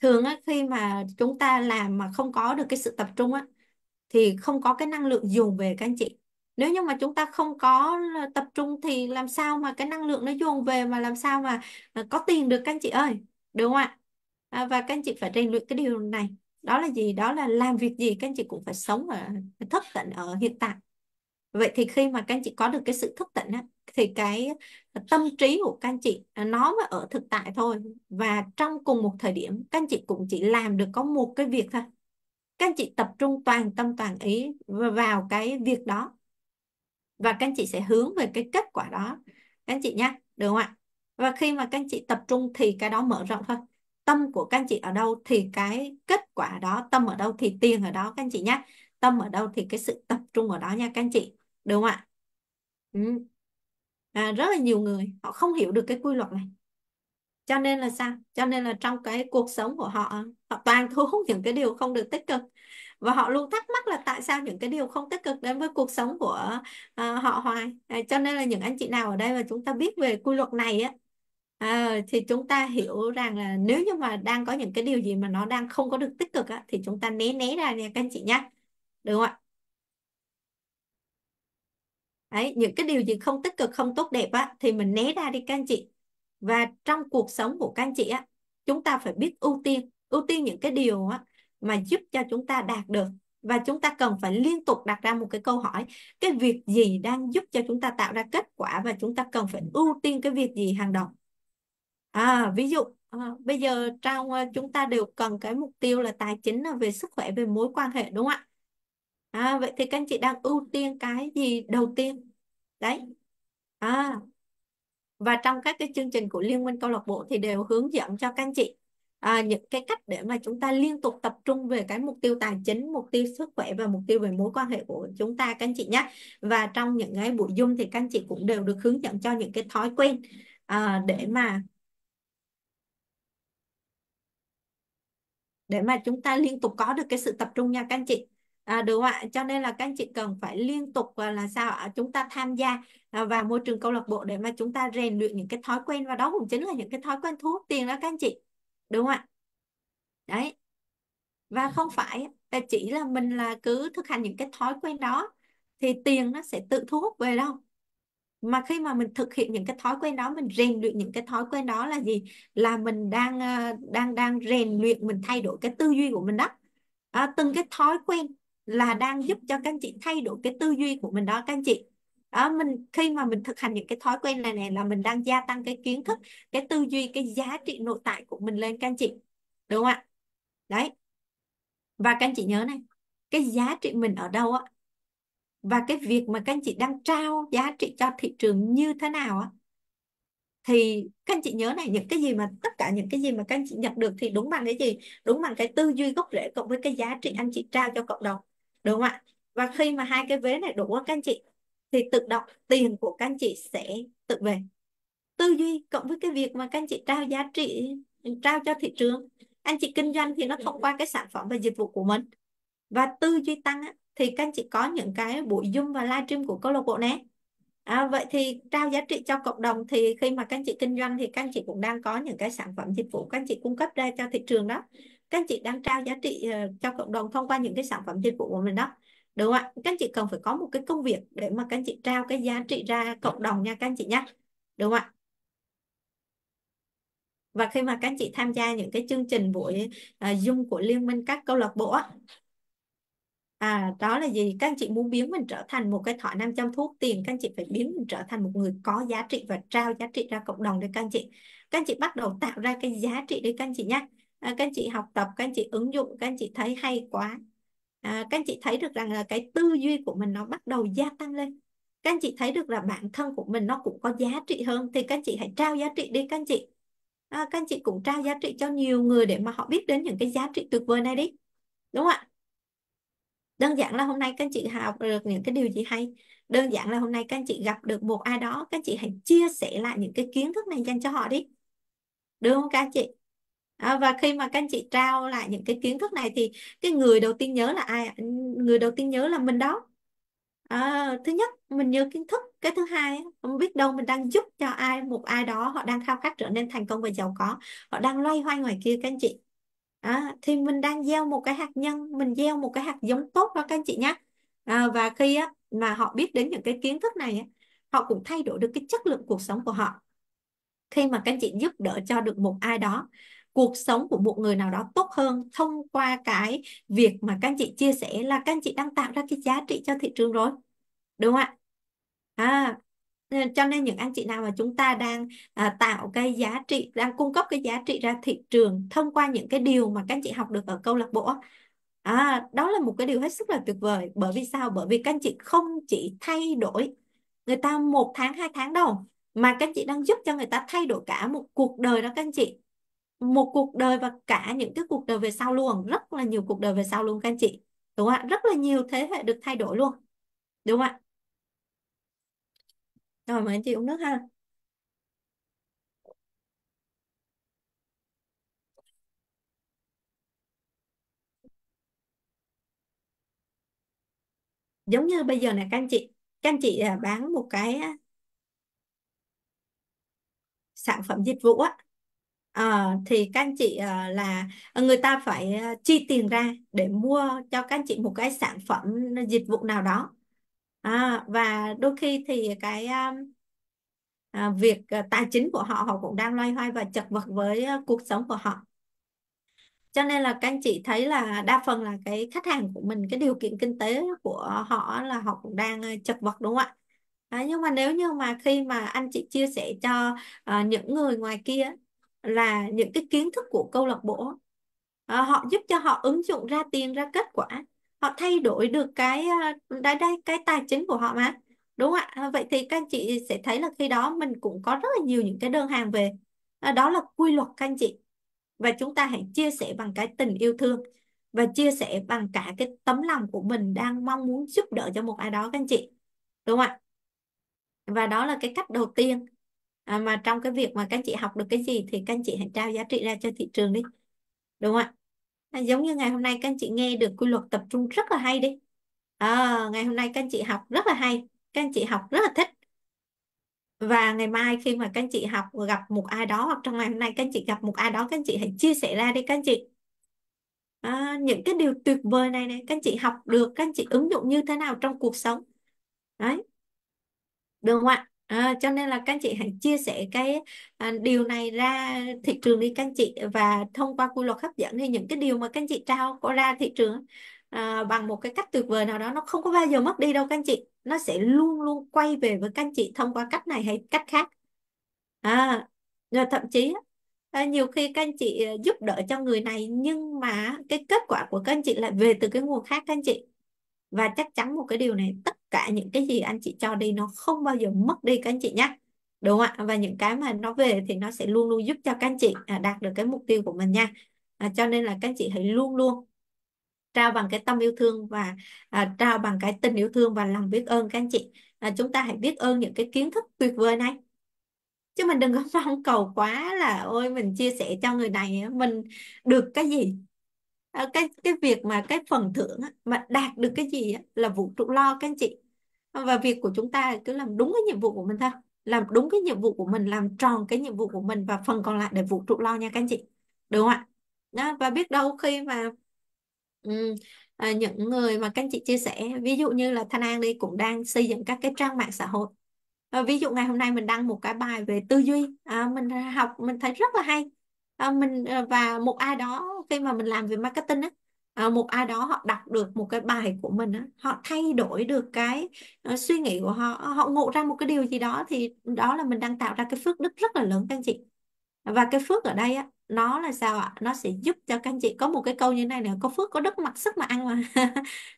Thường á, khi mà chúng ta làm mà không có được cái sự tập trung á, thì không có cái năng lượng dồn về các anh chị. Nếu như mà chúng ta không có tập trung thì làm sao mà cái năng lượng nó dồn về mà làm sao mà có tiền được các anh chị ơi. Đúng không ạ? à, và các anh chị phải rèn luyện cái điều này đó là gì đó là làm việc gì các anh chị cũng phải sống ở phải thức tận ở hiện tại vậy thì khi mà các anh chị có được cái sự thức tỉnh á, thì cái tâm trí của các anh chị à, nó mới ở thực tại thôi và trong cùng một thời điểm các anh chị cũng chỉ làm được có một cái việc thôi các anh chị tập trung toàn tâm toàn ý vào cái việc đó và các anh chị sẽ hướng về cái kết quả đó các anh chị nhé được không ạ và khi mà các anh chị tập trung thì cái đó mở rộng thôi tâm của các anh chị ở đâu thì cái kết quả đó tâm ở đâu thì tiền ở đó các anh chị nhé tâm ở đâu thì cái sự tập trung ở đó nha các anh chị đúng không ạ ừ. à, rất là nhiều người họ không hiểu được cái quy luật này cho nên là sao cho nên là trong cái cuộc sống của họ họ toàn thu hút những cái điều không được tích cực và họ luôn thắc mắc là tại sao những cái điều không tích cực đến với cuộc sống của uh, họ hoài à, cho nên là những anh chị nào ở đây mà chúng ta biết về quy luật này á À, thì chúng ta hiểu rằng là nếu như mà đang có những cái điều gì mà nó đang không có được tích cực á, thì chúng ta né né ra nha các anh chị nhá. Được không ạ? Đấy, những cái điều gì không tích cực, không tốt đẹp á, thì mình né ra đi các anh chị. Và trong cuộc sống của các anh chị á, chúng ta phải biết ưu tiên, ưu tiên những cái điều á, mà giúp cho chúng ta đạt được. Và chúng ta cần phải liên tục đặt ra một cái câu hỏi, cái việc gì đang giúp cho chúng ta tạo ra kết quả và chúng ta cần phải ưu tiên cái việc gì hàng đầu À, ví dụ à, bây giờ trong à, chúng ta đều cần cái mục tiêu là tài chính là về sức khỏe về mối quan hệ đúng không ạ? À, vậy thì các anh chị đang ưu tiên cái gì đầu tiên? Đấy. À, và trong các cái chương trình của Liên minh câu lạc bộ thì đều hướng dẫn cho các anh chị à, những cái cách để mà chúng ta liên tục tập trung về cái mục tiêu tài chính, mục tiêu sức khỏe và mục tiêu về mối quan hệ của chúng ta các anh chị nhé. Và trong những cái buổi Zoom thì các anh chị cũng đều được hướng dẫn cho những cái thói quen à, để mà để mà chúng ta liên tục có được cái sự tập trung nha các anh chị à, được không ạ cho nên là các anh chị cần phải liên tục à, là sao ạ chúng ta tham gia à, vào môi trường câu lạc bộ để mà chúng ta rèn luyện những cái thói quen và đó cũng chính là những cái thói quen thu hút tiền đó các anh chị đúng không ạ đấy và không phải à, chỉ là mình là cứ thực hành những cái thói quen đó thì tiền nó sẽ tự thu hút về đâu mà khi mà mình thực hiện những cái thói quen đó mình rèn luyện những cái thói quen đó là gì là mình đang ờ, đang đang rèn luyện mình thay đổi cái tư duy của mình đó à, từng cái thói quen là đang giúp cho các anh chị thay đổi cái tư duy của mình đó các anh chị đó, mình khi mà mình thực hành những cái thói quen này này là mình đang gia tăng cái kiến thức cái tư duy cái giá trị nội tại của mình lên các anh chị đúng không ạ đấy và các anh chị nhớ này cái giá trị mình ở đâu á và cái việc mà các anh chị đang trao giá trị cho thị trường như thế nào á thì các anh chị nhớ này những cái gì mà tất cả những cái gì mà các anh chị nhận được thì đúng bằng cái gì đúng bằng cái tư duy gốc rễ cộng với cái giá trị anh chị trao cho cộng đồng đúng không ạ và khi mà hai cái vế này đủ các anh chị thì tự động tiền của các anh chị sẽ tự về tư duy cộng với cái việc mà các anh chị trao giá trị trao cho thị trường anh chị kinh doanh thì nó thông qua cái sản phẩm và dịch vụ của mình và tư duy tăng á thì các anh chị có những cái buổi zoom và livestream của câu lạc bộ nè à, vậy thì trao giá trị cho cộng đồng thì khi mà các anh chị kinh doanh thì các anh chị cũng đang có những cái sản phẩm dịch vụ các anh chị cung cấp ra cho thị trường đó các anh chị đang trao giá trị uh, cho cộng đồng thông qua những cái sản phẩm dịch vụ của mình đó đúng không ạ các anh chị cần phải có một cái công việc để mà các anh chị trao cái giá trị ra cộng đồng nha các anh chị nhé đúng không ạ và khi mà các anh chị tham gia những cái chương trình buổi uh, Zoom của Liên minh các câu lạc bộ à, đó là gì các anh chị muốn biến mình trở thành một cái thỏi nam châm thuốc tiền các anh chị phải biến mình trở thành một người có giá trị và trao giá trị ra cộng đồng để các anh chị các anh chị bắt đầu tạo ra cái giá trị đấy các anh chị nhé à, các anh chị học tập các anh chị ứng dụng các anh chị thấy hay quá à, các anh chị thấy được rằng là cái tư duy của mình nó bắt đầu gia tăng lên các anh chị thấy được là bản thân của mình nó cũng có giá trị hơn thì các anh chị hãy trao giá trị đi các anh chị à, các anh chị cũng trao giá trị cho nhiều người để mà họ biết đến những cái giá trị tuyệt vời này đi đúng không ạ đơn giản là hôm nay các anh chị học được những cái điều gì hay đơn giản là hôm nay các anh chị gặp được một ai đó các anh chị hãy chia sẻ lại những cái kiến thức này dành cho họ đi được không các anh chị à, và khi mà các anh chị trao lại những cái kiến thức này thì cái người đầu tiên nhớ là ai người đầu tiên nhớ là mình đó à, thứ nhất mình nhớ kiến thức cái thứ hai không biết đâu mình đang giúp cho ai một ai đó họ đang khao khát trở nên thành công và giàu có họ đang loay hoay ngoài kia các anh chị à, thì mình đang gieo một cái hạt nhân mình gieo một cái hạt giống tốt đó các anh chị nhé à, và khi á, mà họ biết đến những cái kiến thức này á, họ cũng thay đổi được cái chất lượng cuộc sống của họ khi mà các anh chị giúp đỡ cho được một ai đó cuộc sống của một người nào đó tốt hơn thông qua cái việc mà các anh chị chia sẻ là các anh chị đang tạo ra cái giá trị cho thị trường rồi đúng không ạ à, Ờ, cho nên những anh chị nào mà chúng ta đang à, tạo cái giá trị đang cung cấp cái giá trị ra thị trường thông qua những cái điều mà các anh chị học được ở câu lạc bộ à, đó là một cái điều hết sức là tuyệt vời bởi vì sao bởi vì các anh chị không chỉ thay đổi người ta một tháng hai tháng đâu mà các anh chị đang giúp cho người ta thay đổi cả một cuộc đời đó các anh chị một cuộc đời và cả những cái cuộc đời về sau luôn rất là nhiều cuộc đời về sau luôn các anh chị đúng không ạ rất là nhiều thế hệ được thay đổi luôn đúng không ạ rồi mời chị uống nước ha. Giống như bây giờ này các anh chị, các anh chị à, bán một cái sản phẩm dịch vụ á. À, thì các anh chị à, là ờ, người ta phải à, chi tiền ra để mua cho các anh chị một cái sản phẩm dịch vụ nào đó à, và đôi khi thì cái à, à việc à, tài chính của họ họ cũng đang loay hoay và chật vật với à, cuộc sống của họ cho nên là các anh chị thấy là đa phần là cái khách hàng của mình cái điều kiện kinh tế của họ là họ cũng đang chật vật đúng không ạ à, nhưng mà nếu như mà khi mà anh chị chia sẻ cho à, những người ngoài kia là những cái kiến thức của câu lạc bộ à, họ giúp cho họ ứng dụng ra tiền ra kết quả họ thay đổi được cái cái ờ, cái tài chính của họ mà đúng ạ à, vậy thì các anh chị sẽ thấy là khi đó mình cũng có rất là nhiều những cái đơn hàng về à, đó là quy luật các anh chị và chúng ta hãy chia sẻ bằng cái tình yêu thương và chia sẻ bằng cả cái tấm lòng của mình đang mong muốn giúp đỡ cho một ai đó các anh chị đúng không ạ và đó là cái cách đầu tiên à, mà trong cái việc mà các anh chị học được cái gì thì các anh chị hãy trao giá trị ra cho thị trường đi đúng không ạ À, giống như ngày hôm nay các anh chị nghe được quy luật tập trung rất là hay đi à, ngày hôm nay các anh chị học rất là hay các anh chị học rất là thích và ngày mai khi mà các anh chị học gặp một ai đó hoặc trong ngày hôm nay các anh chị gặp một ai đó các anh chị hãy chia sẻ ra đi các anh chị à, những cái điều tuyệt vời này này các anh chị học được các anh chị ứng dụng như thế nào trong cuộc sống đấy được không ạ à, cho nên là các anh chị hãy chia sẻ cái à, điều này ra thị trường đi các anh chị và thông qua quy luật hấp dẫn thì những cái điều mà các anh chị trao có ra thị trường à, bằng một cái cách tuyệt vời nào đó nó không có bao giờ mất đi đâu các anh chị nó sẽ luôn luôn quay về với các anh chị thông qua cách này hay cách khác à, rồi thậm chí à, nhiều khi các anh chị à, giúp đỡ cho người này nhưng mà cái kết quả của các anh chị lại về từ cái nguồn khác các anh chị và chắc chắn một cái điều này tất cả những cái gì anh chị cho đi nó không bao giờ mất đi các anh chị nhé đúng không ạ và những cái mà nó về thì nó sẽ luôn luôn giúp cho các anh chị à, đạt được cái mục tiêu của mình nha à, cho nên là các anh chị hãy luôn luôn trao bằng cái tâm yêu thương và à, trao bằng cái tình yêu thương và lòng biết ơn các anh chị à, chúng ta hãy biết ơn những cái kiến thức tuyệt vời này chứ mình đừng có mong cầu quá là ôi mình chia sẻ cho người này mình được cái gì à, cái cái việc mà cái phần thưởng mà đạt được cái gì là vũ trụ lo các anh chị và việc của chúng ta cứ làm đúng cái nhiệm vụ của mình thôi làm đúng cái nhiệm vụ của mình làm tròn cái nhiệm vụ của mình và phần còn lại để vũ trụ lo nha các anh chị được không ạ đó, và biết đâu khi mà um, à, những người mà các anh chị chia sẻ ví dụ như là Thanh An đi cũng đang xây dựng các cái trang mạng xã hội à, ví dụ ngày hôm nay mình đăng một cái bài về tư duy à, mình học mình thấy rất là hay à, mình à, và một ai đó khi mà mình làm về marketing á à, một ai đó họ đọc được một cái bài của mình á, họ thay đổi được cái uh, suy nghĩ của họ ờ, họ ngộ ra một cái điều gì đó thì đó là mình đang tạo ra cái phước đức rất là lớn các anh chị và cái phước ở đây á, nó là sao ạ nó sẽ giúp cho các anh chị có một cái câu như này nè có phước có đức mặc sức mà ăn mà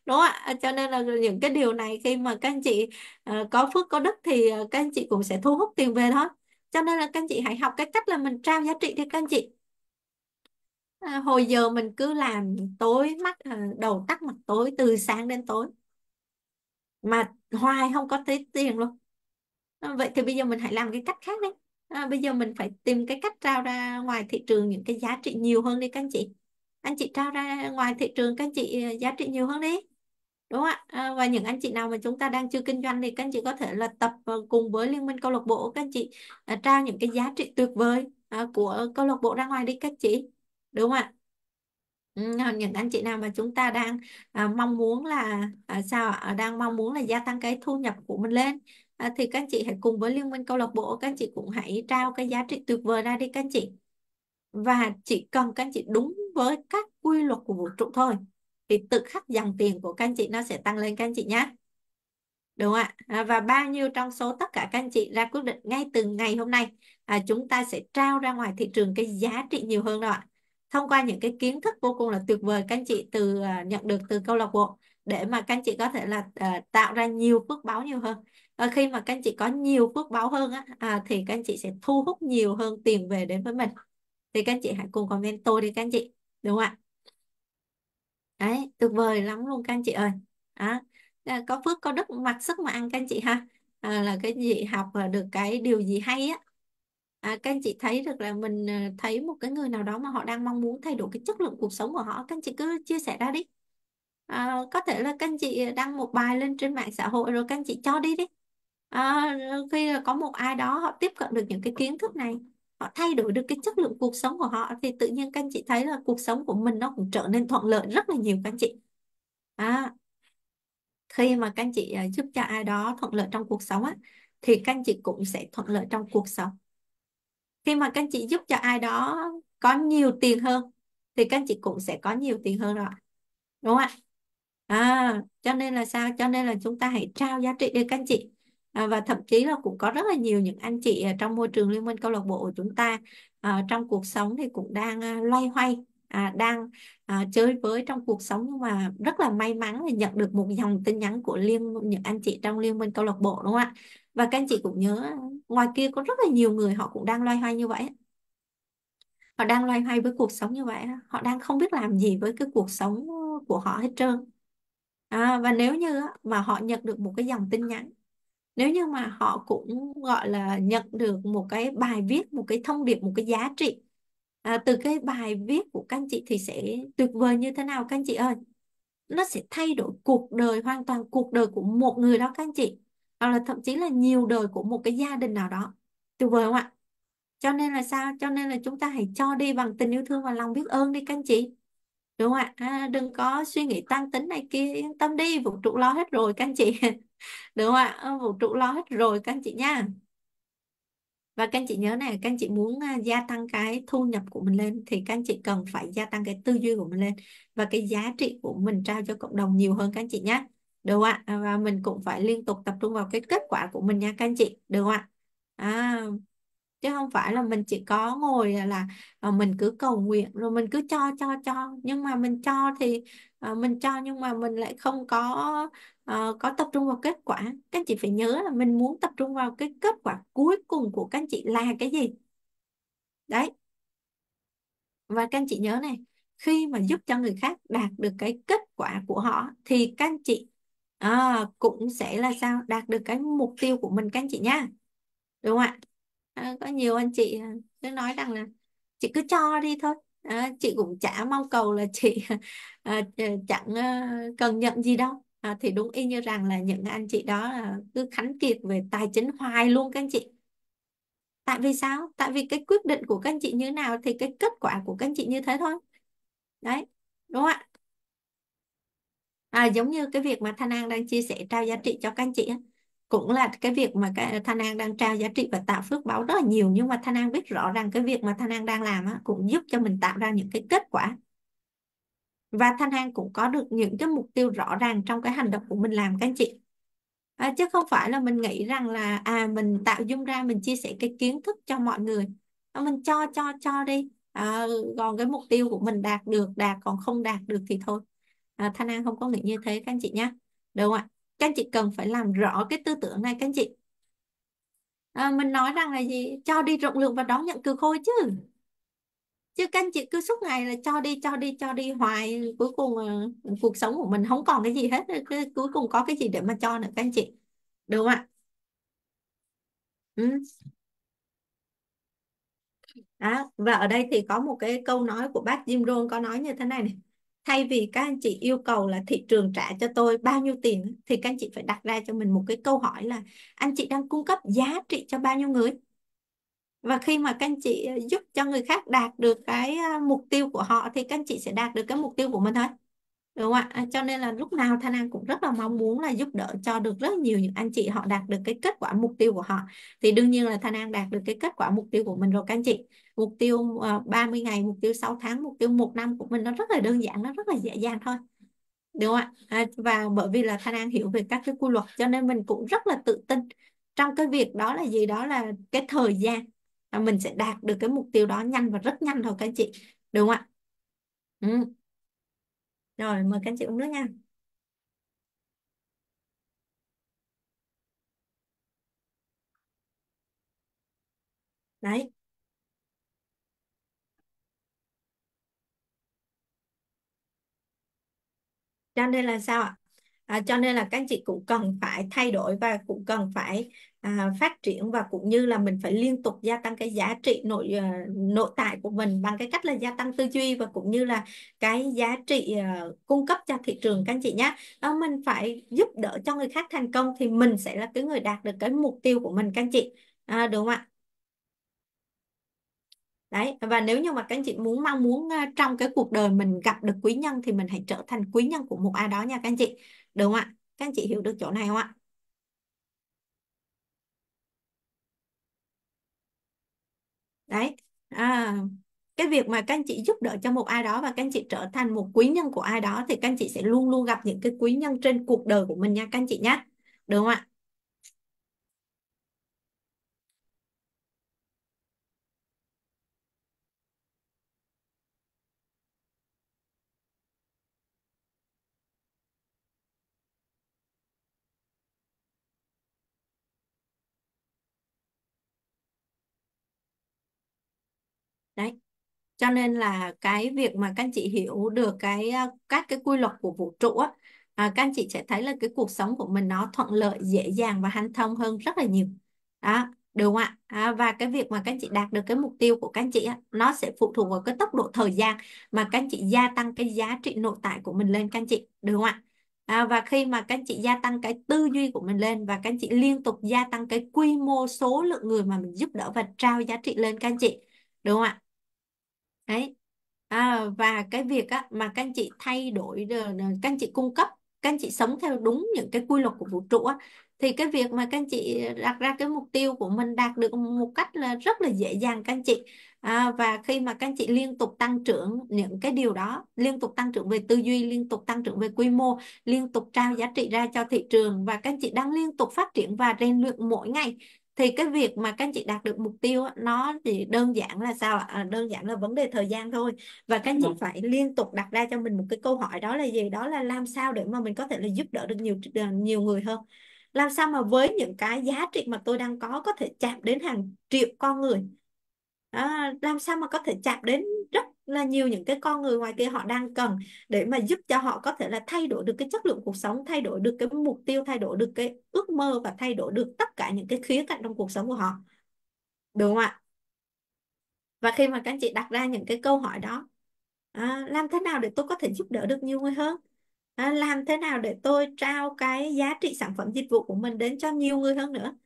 đúng không ạ cho nên là những cái điều này khi mà các anh chị uh, có phước có đức thì các anh chị cũng sẽ thu hút tiền về thôi cho nên là các anh chị hãy học cái cách là mình trao giá trị cho các anh chị À, hồi giờ mình cứ làm tối mắt à, đầu tắt mặt tối từ sáng đến tối mà hoài không có thấy tiền luôn à, vậy thì bây giờ mình hãy làm cái cách khác đi à, bây giờ mình phải tìm cái cách trao ra ngoài thị trường những cái giá trị nhiều hơn đi các anh chị anh chị trao ra ngoài thị trường các anh chị giá trị nhiều hơn đi đúng không ạ à, và những anh chị nào mà chúng ta đang chưa kinh doanh thì các anh chị có thể là tập cùng với liên minh câu lạc bộ các anh chị trao những cái giá trị tuyệt vời của câu lạc bộ ra ngoài đi các chị đúng ạ những anh chị nào mà chúng ta đang à, mong muốn là à, sao ạ? À, đang mong muốn là gia tăng cái thu nhập của mình lên à, thì các anh chị hãy cùng với liên minh câu lạc bộ các anh chị cũng hãy trao cái giá trị tuyệt vời ra đi các anh chị và chỉ cần các anh chị đúng với các quy luật của vũ trụ thôi thì tự khắc dòng tiền của các anh chị nó sẽ tăng lên các anh chị nhé đúng ạ à, và bao nhiêu trong số tất cả các anh chị ra quyết định ngay từ ngày hôm nay à, chúng ta sẽ trao ra ngoài thị trường cái giá trị nhiều hơn đó ạ thông qua những cái kiến thức vô cùng là tuyệt vời các anh chị từ à, nhận được từ câu lạc bộ để mà các anh chị có thể là uh, tạo ra nhiều phước báo nhiều hơn à, khi mà các anh chị có nhiều phước báo hơn á, à, thì các anh chị sẽ thu hút nhiều hơn tiền về đến với mình thì các anh chị hãy cùng comment tôi đi các anh chị đúng không ạ đấy tuyệt vời lắm luôn các anh chị ơi à, có phước có đức mặt sức mà ăn các anh chị ha à, là cái gì học được cái điều gì hay á à, các anh chị thấy được là mình ờ, thấy một cái người nào đó mà họ đang mong muốn thay đổi cái chất lượng cuộc sống của họ các anh chị cứ chia sẻ ra đi à, có thể là các anh chị đăng một bài lên trên mạng xã hội rồi các anh chị cho đi đi à, khi có một ai đó họ tiếp cận được những cái kiến thức này họ thay đổi được cái chất lượng cuộc sống của họ thì tự nhiên các anh chị thấy là cuộc sống của mình nó cũng trở nên thuận lợi rất là nhiều các anh chị à, khi mà các anh chị ờ, giúp cho ai đó thuận lợi trong cuộc sống á thì các anh chị cũng sẽ thuận lợi trong cuộc sống khi mà các anh chị giúp cho ai đó có nhiều tiền hơn thì các anh chị cũng sẽ có nhiều tiền hơn rồi đúng không ạ à, cho nên là sao cho nên là chúng ta hãy trao giá trị đi các anh chị à, và thậm chí là cũng có rất là nhiều những anh chị trong môi trường liên minh câu lạc bộ của chúng ta à, trong cuộc sống thì cũng đang à, loay hoay à, đang à, chơi với trong cuộc sống nhưng mà rất là may mắn là nhận được một dòng tin nhắn của liên những anh chị trong liên minh câu lạc bộ đúng không ạ và các anh chị cũng nhớ ngoài kia có rất là nhiều người họ cũng đang loay hoay như vậy họ đang loay hoay với cuộc sống như vậy họ đang không biết làm gì với cái cuộc sống của họ hết trơn à, và nếu như mà họ nhận được một cái dòng tin nhắn nếu như mà họ cũng gọi là nhận được một cái bài viết một cái thông điệp một cái giá trị à, từ cái bài viết của các anh chị thì sẽ tuyệt vời như thế nào các anh chị ơi nó sẽ thay đổi cuộc đời hoàn toàn cuộc đời của một người đó các anh chị hoặc là thậm chí là nhiều đời của một cái gia đình nào đó tuyệt vời không ạ cho nên là sao cho nên là chúng ta hãy cho đi bằng tình yêu thương và lòng biết ơn đi các anh chị đúng không ạ à, đừng có suy nghĩ tăng tính này kia yên tâm đi vũ trụ lo hết rồi các anh chị đúng không ạ ờ, vũ trụ lo hết rồi các anh chị nha và các anh chị nhớ này các anh chị muốn à, gia tăng cái thu nhập của mình lên thì các anh chị cần phải gia tăng cái tư duy của mình lên và cái giá trị của mình trao cho cộng đồng nhiều hơn các anh chị nhé được ạ à, và mình cũng phải liên tục tập trung vào cái kết quả của mình nha các anh chị được ạ à? chứ không phải là mình chỉ có ngồi là, là mình cứ cầu nguyện rồi mình cứ cho cho cho nhưng mà mình cho thì à, mình cho nhưng mà mình lại không có à, có tập trung vào kết quả các anh chị phải nhớ là mình muốn tập trung vào cái kết quả cuối cùng của các anh chị là cái gì đấy và các anh chị nhớ này khi mà giúp cho người khác đạt được cái kết quả của họ thì các anh chị à, cũng sẽ là sao đạt được cái mục tiêu của mình các anh chị nhá đúng không ạ à, có nhiều anh chị ờ, cứ nói rằng là chị cứ cho đi thôi à, chị cũng chả mong cầu là chị à, chẳng à, cần nhận gì đâu à, thì đúng y như rằng là những anh chị đó là cứ khánh kiệt về tài chính hoài luôn các anh chị tại vì sao tại vì cái quyết định của các anh chị như nào thì cái kết quả của các anh chị như thế thôi đấy đúng không ạ à, giống như cái việc mà Thanh An đang chia sẻ trao giá trị cho các anh chị ấy, cũng là cái việc mà cái, Thanh An đang trao giá trị và tạo phước báo rất là nhiều nhưng mà Thanh An biết rõ rằng cái việc mà Thanh An đang làm á, cũng giúp cho mình tạo ra những cái kết quả và Thanh An cũng có được những cái mục tiêu rõ ràng trong cái hành động của mình làm các anh chị à, chứ không phải là mình nghĩ rằng là à mình tạo dung ra mình chia sẻ cái kiến thức cho mọi người à, mình cho cho cho đi à, còn cái mục tiêu của mình đạt được đạt còn không đạt được thì thôi à, Thanh An không có nghĩ như thế các anh chị nhé được không ạ các anh chị cần phải làm rõ cái tư tưởng này các anh chị à, mình nói rằng là gì cho đi rộng lượng và đón nhận cừ khôi chứ chứ các anh chị cứ suốt ngày là cho đi cho đi cho đi hoài cuối cùng uh, cuộc sống của mình không còn cái gì hết cuối cùng có cái gì để mà cho nữa các anh chị được không ạ ừ. À, và ở đây thì có một cái câu nói của bác Jim Rohn có nói như thế này này thay vì các anh chị yêu cầu là thị trường trả cho tôi bao nhiêu tiền thì các anh chị phải đặt ra cho mình một cái câu hỏi là anh chị đang cung cấp giá trị cho bao nhiêu người và khi mà các anh chị ờ, giúp cho người khác đạt được cái ờ, mục tiêu của họ thì các anh chị sẽ đạt được cái mục tiêu của mình thôi đúng không ạ à, cho nên là lúc nào thanh an cũng rất là mong muốn là giúp đỡ cho được rất nhiều những anh chị họ đạt được cái kết quả mục tiêu của họ thì đương nhiên là thanh an đạt được cái kết quả mục tiêu của mình rồi các anh chị mục tiêu 30 ờ, ngày mục tiêu 6 tháng mục tiêu một năm của mình nó rất là đơn giản nó rất là dễ dàng thôi đúng không ạ à, và bởi vì là Thanh An hiểu về các cái quy luật cho nên mình cũng rất là tự tin trong cái việc đó là gì đó là cái thời gian là mình sẽ đạt được cái mục tiêu đó nhanh và rất nhanh thôi các anh chị đúng không ạ ừ. rồi mời các anh chị uống nước nha đấy cho nên là sao ạ à, cho nên là các anh chị cũng cần phải thay đổi và cũng cần phải à, phát triển và cũng như là mình phải liên tục gia tăng cái giá trị nội à, nội tại của mình bằng cái cách là gia tăng tư duy và cũng như là cái giá trị uh, cung cấp cho thị trường các anh chị nhé đó mình phải giúp đỡ cho người khác thành công thì mình sẽ là cái người đạt được cái mục tiêu của mình các anh chị à, đúng không ạ đấy và nếu như mà các anh chị muốn mong muốn ờ, trong cái cuộc đời mình gặp được quý nhân thì mình hãy trở thành quý nhân của một ai đó nha các anh chị đúng không ạ các anh chị hiểu được chỗ này không ạ đấy à, cái việc mà các anh chị giúp đỡ cho một ai đó và các anh chị trở thành một quý nhân của ai đó thì các anh chị sẽ luôn luôn gặp những cái quý nhân trên cuộc đời của mình nha các anh chị nhé đúng không ạ đấy cho nên là cái việc mà các chị hiểu được cái các cái quy luật của vũ trụ á à, các anh chị sẽ thấy là cái cuộc sống của mình nó thuận lợi dễ dàng và hanh thông hơn rất là nhiều đó được không ạ à, và cái việc mà các anh chị đạt được cái mục tiêu của các anh chị á, nó sẽ phụ thuộc vào cái tốc độ thời gian mà các anh chị gia tăng cái giá trị nội tại của mình lên các anh chị đúng không ạ à, và khi mà các anh chị gia tăng cái tư duy của mình lên và các anh chị liên tục gia tăng cái quy mô số lượng người mà mình giúp đỡ và trao giá trị lên các anh chị đúng không ạ đấy à, và cái việc á, mà các anh chị thay đổi ờ, các anh chị cung cấp các anh chị sống theo đúng những cái quy luật của vũ trụ á, thì cái việc mà các anh chị đặt ra cái mục tiêu của mình đạt được một cách là rất là dễ dàng các anh chị à, và khi mà các anh chị liên tục tăng trưởng những cái điều đó liên tục tăng trưởng về tư duy liên tục tăng trưởng về quy mô liên tục trao giá trị ra cho thị trường và các anh chị đang liên tục phát triển và rèn luyện mỗi ngày thì cái việc mà các anh chị đạt được mục tiêu nó chỉ đơn giản là sao à, đơn giản là vấn đề thời gian thôi và các anh chị vâng. phải liên tục đặt ra cho mình một cái câu hỏi đó là gì đó là làm sao để mà mình có thể là giúp đỡ được nhiều ờ, nhiều người hơn làm sao mà với những cái giá trị mà tôi đang có có thể chạm đến hàng triệu con người à, làm sao mà có thể chạm đến rất là nhiều những cái con người ngoài kia họ đang cần để mà giúp cho họ có thể là thay đổi được cái chất lượng cuộc sống thay đổi được cái mục tiêu thay đổi được cái ước mơ và thay đổi được tất cả những cái khía cạnh trong cuộc sống của họ đúng không ạ và khi mà các anh chị đặt ra những cái câu hỏi đó à, làm thế nào để tôi có thể giúp đỡ được nhiều người hơn à, làm thế nào để tôi trao cái giá trị sản phẩm dịch vụ của mình đến cho nhiều người hơn nữa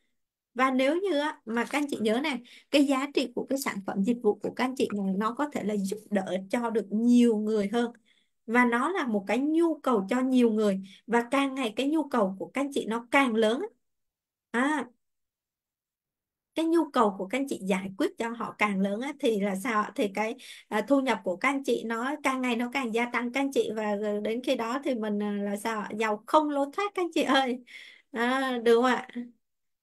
và nếu như á, mà các anh chị nhớ này cái giá trị của cái sản phẩm dịch vụ của các anh chị này nó có thể là giúp đỡ cho được nhiều người hơn và nó là một cái nhu cầu cho nhiều người và càng ngày cái nhu cầu của các anh chị nó càng lớn à, cái nhu cầu của các anh chị giải quyết cho họ càng lớn á, thì là sao thì cái à, thu nhập của các anh chị nó càng ngày nó càng gia tăng các anh chị và đến khi đó thì mình à, là sao giàu không lối thoát các anh chị ơi à, đúng không ạ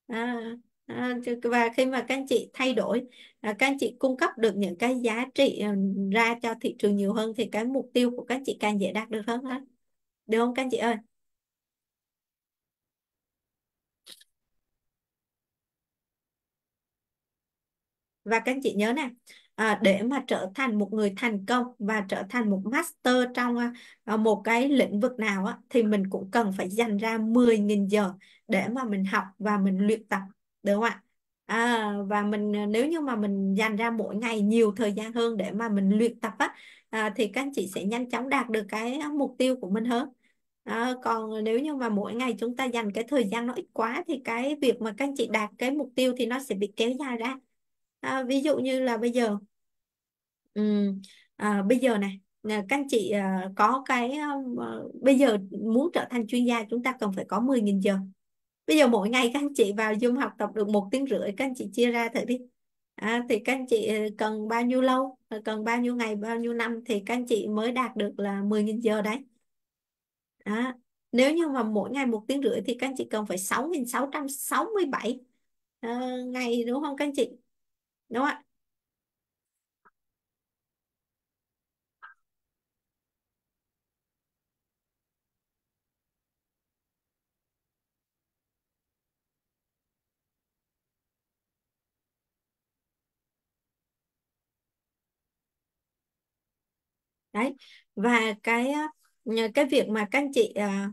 à, À, và khi mà các anh chị thay đổi à, các anh chị cung cấp được những cái giá trị ờ, ra cho thị trường nhiều hơn thì cái mục tiêu của các anh chị càng dễ đạt được hơn hết được không các anh chị ơi và các anh chị nhớ nè à, để mà trở thành một người thành công và trở thành một master trong à, à một cái lĩnh vực nào á, thì mình cũng cần phải dành ra 10.000 giờ để mà mình học và mình luyện tập được không ạ à, và mình à, nếu như mà mình dành ra mỗi ngày nhiều thời gian hơn để mà mình luyện tập á à, thì các anh chị sẽ nhanh chóng đạt được cái mục tiêu của mình hơn à, còn nếu như mà mỗi ngày chúng ta dành cái thời gian nó ít quá thì cái việc mà các anh chị đạt cái mục tiêu thì nó sẽ bị kéo dài ra à, ví dụ như là bây giờ um, à, bây giờ này à, các anh chị uh, có cái uh, bây giờ muốn trở thành chuyên gia chúng ta cần phải có 10.000 giờ bây giờ mỗi ngày các anh chị vào Zoom học tập được một tiếng rưỡi các anh chị chia ra thử đi à, thì các anh chị ờ, cần bao nhiêu lâu cần bao nhiêu ngày bao nhiêu năm thì các anh chị mới đạt được là 10.000 giờ đấy à, nếu như mà mỗi ngày một tiếng rưỡi thì các anh chị cần phải 6.667 uh, ờ, ngày đúng không các anh chị đúng không ạ đấy và cái cái việc mà các anh chị à,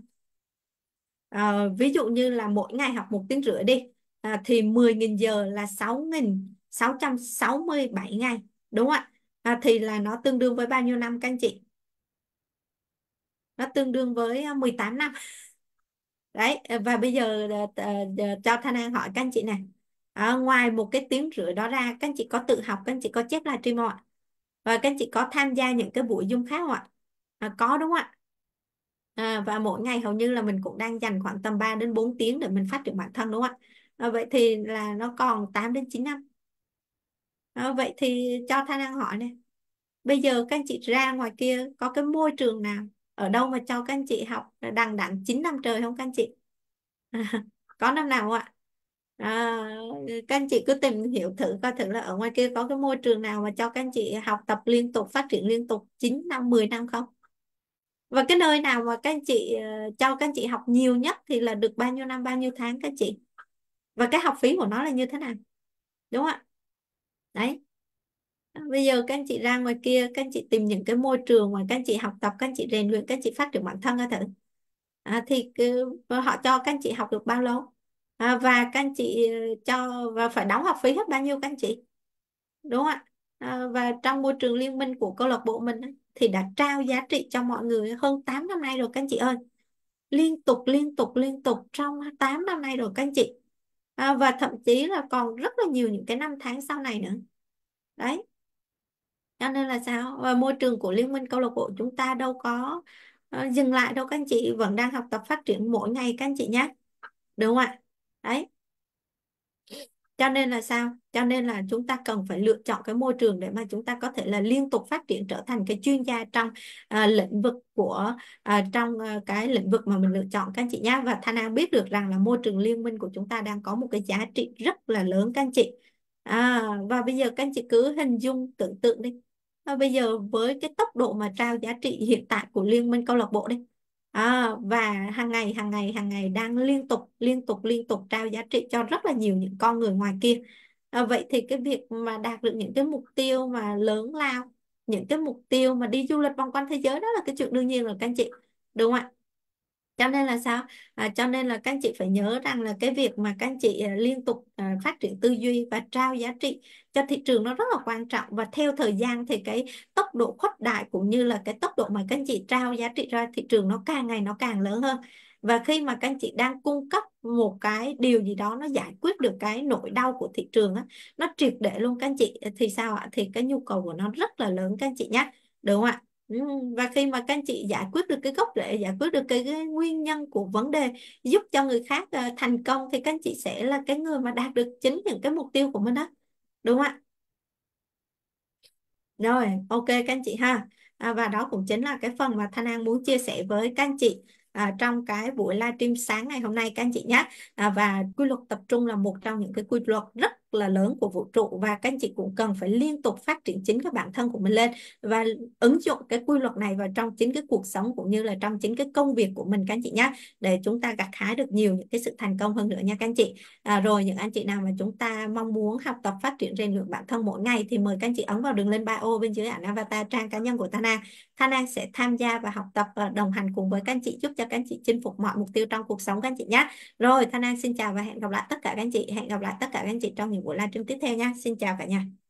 à, ví dụ như là mỗi ngày học một tiếng rưỡi đi à, thì 10.000 giờ là 6.667 ngày đúng không ạ à, thì là nó tương đương với bao nhiêu năm các anh chị nó tương đương với 18 à, năm đấy à, và bây giờ à, cho Thanh An hỏi các anh chị này à, ngoài một cái tiếng rưỡi đó ra các anh chị có tự học các anh chị có chép lại stream mọi và các chị có tham gia những cái buổi Zoom khác không ạ à, có đúng không ạ à, và mỗi ngày hầu như là mình cũng đang dành khoảng tầm 3 đến 4 tiếng để mình phát triển bản thân đúng không ạ à, vậy thì là nó còn 8 đến 9 năm à, vậy thì cho Thanh đang hỏi này bây giờ các anh chị ra ngoài kia có cái môi trường nào ở đâu mà cho các anh chị học đằng đẵng 9 năm trời không các anh chị à, có năm nào không ạ à, các anh chị cứ tìm hiểu thử coi thử là ở ngoài kia có cái môi trường nào mà cho các anh chị học tập liên tục phát triển liên tục 9 năm 10 năm không và cái nơi nào mà các anh chị cho các anh chị học nhiều nhất thì là được bao nhiêu năm bao nhiêu tháng các anh chị và cái học phí của nó là như thế nào đúng không ạ đấy bây giờ các anh chị ra ngoài kia các anh chị tìm những cái môi trường mà các anh chị học tập các anh chị rèn luyện các anh chị phát triển bản thân ra thử à, thì họ cho các anh chị học được bao lâu à, và các anh chị ờ, cho và phải đóng học phí hết bao nhiêu các anh chị đúng không ạ à, và trong môi trường liên minh của câu lạc bộ mình thì đã trao giá trị cho mọi người hơn 8 năm nay rồi các anh chị ơi liên tục liên tục liên tục trong 8 năm nay rồi các anh chị à, và thậm chí là còn rất là nhiều những cái năm tháng sau này nữa đấy cho nên là sao và môi trường của liên minh câu lạc bộ chúng ta đâu có uh, dừng lại đâu các anh chị vẫn đang học tập phát triển mỗi ngày các anh chị nhé đúng không ạ đấy cho nên là sao cho nên là chúng ta cần phải lựa chọn cái môi trường để mà chúng ta có thể là liên tục phát triển trở thành cái chuyên gia trong à, lĩnh vực của à, trong à, cái lĩnh vực mà mình lựa chọn các anh chị nhé và thanh an biết được rằng là môi trường liên minh của chúng ta đang có một cái giá trị rất là lớn các anh chị à, và bây giờ các anh chị cứ hình dung tưởng tượng đi và bây giờ với cái tốc độ mà trao giá trị hiện tại của liên minh câu lạc bộ đi à, và hàng ngày hàng ngày hàng ngày đang liên tục liên tục liên tục trao giá trị cho rất là nhiều những con người ngoài kia à, vậy thì cái việc mà đạt được những cái mục tiêu mà lớn lao những cái mục tiêu mà đi du lịch vòng quanh thế giới đó là cái chuyện đương nhiên rồi các anh chị đúng không ạ cho nên là sao à, cho nên là các anh chị phải nhớ rằng là cái việc mà các anh chị à, liên tục à, phát triển tư duy và trao giá trị cho thị trường nó rất là quan trọng và theo thời gian thì cái tốc độ khuếch đại cũng như là cái tốc độ mà các anh chị trao giá trị ra thị trường nó càng ngày nó càng lớn hơn và khi mà các anh chị đang cung cấp một cái điều gì đó nó giải quyết được cái nỗi đau của thị trường á nó triệt để luôn các anh chị thì sao ạ thì cái nhu cầu của nó rất là lớn các anh chị nhé đúng không ạ và khi mà các anh chị giải quyết được cái gốc rễ giải quyết được cái, cái nguyên nhân của vấn đề giúp cho người khác uh, thành công thì các anh chị sẽ là cái người mà đạt được chính những cái mục tiêu của mình đó đúng không ạ rồi ok các anh chị ha à, và đó cũng chính là cái phần mà Thanh An muốn chia sẻ với các anh chị à, trong cái buổi livestream sáng ngày hôm nay các anh chị nhé à, và quy luật tập trung là một trong những cái quy luật rất là lớn của vũ trụ và các anh chị cũng cần phải liên tục phát triển chính cái bản thân của mình lên và ứng dụng cái quy luật này vào trong chính cái cuộc sống cũng như là trong chính cái công việc của mình các anh chị nhé để chúng ta gặt hái được nhiều những cái sự thành công hơn nữa nha các anh chị à, rồi những anh chị nào mà chúng ta mong muốn học tập phát triển rèn luyện bản thân mỗi ngày thì mời các anh chị ấn vào đường link bio bên dưới ảnh avatar trang cá nhân của Tana Tana sẽ tham gia và học tập và đồng hành cùng với các anh chị giúp cho các anh chị chinh phục mọi mục tiêu trong cuộc sống các anh chị nhé rồi Tana xin chào và hẹn gặp lại tất cả các anh chị hẹn gặp lại tất cả các anh chị trong những của livestream tiếp theo nha. Xin chào cả nhà.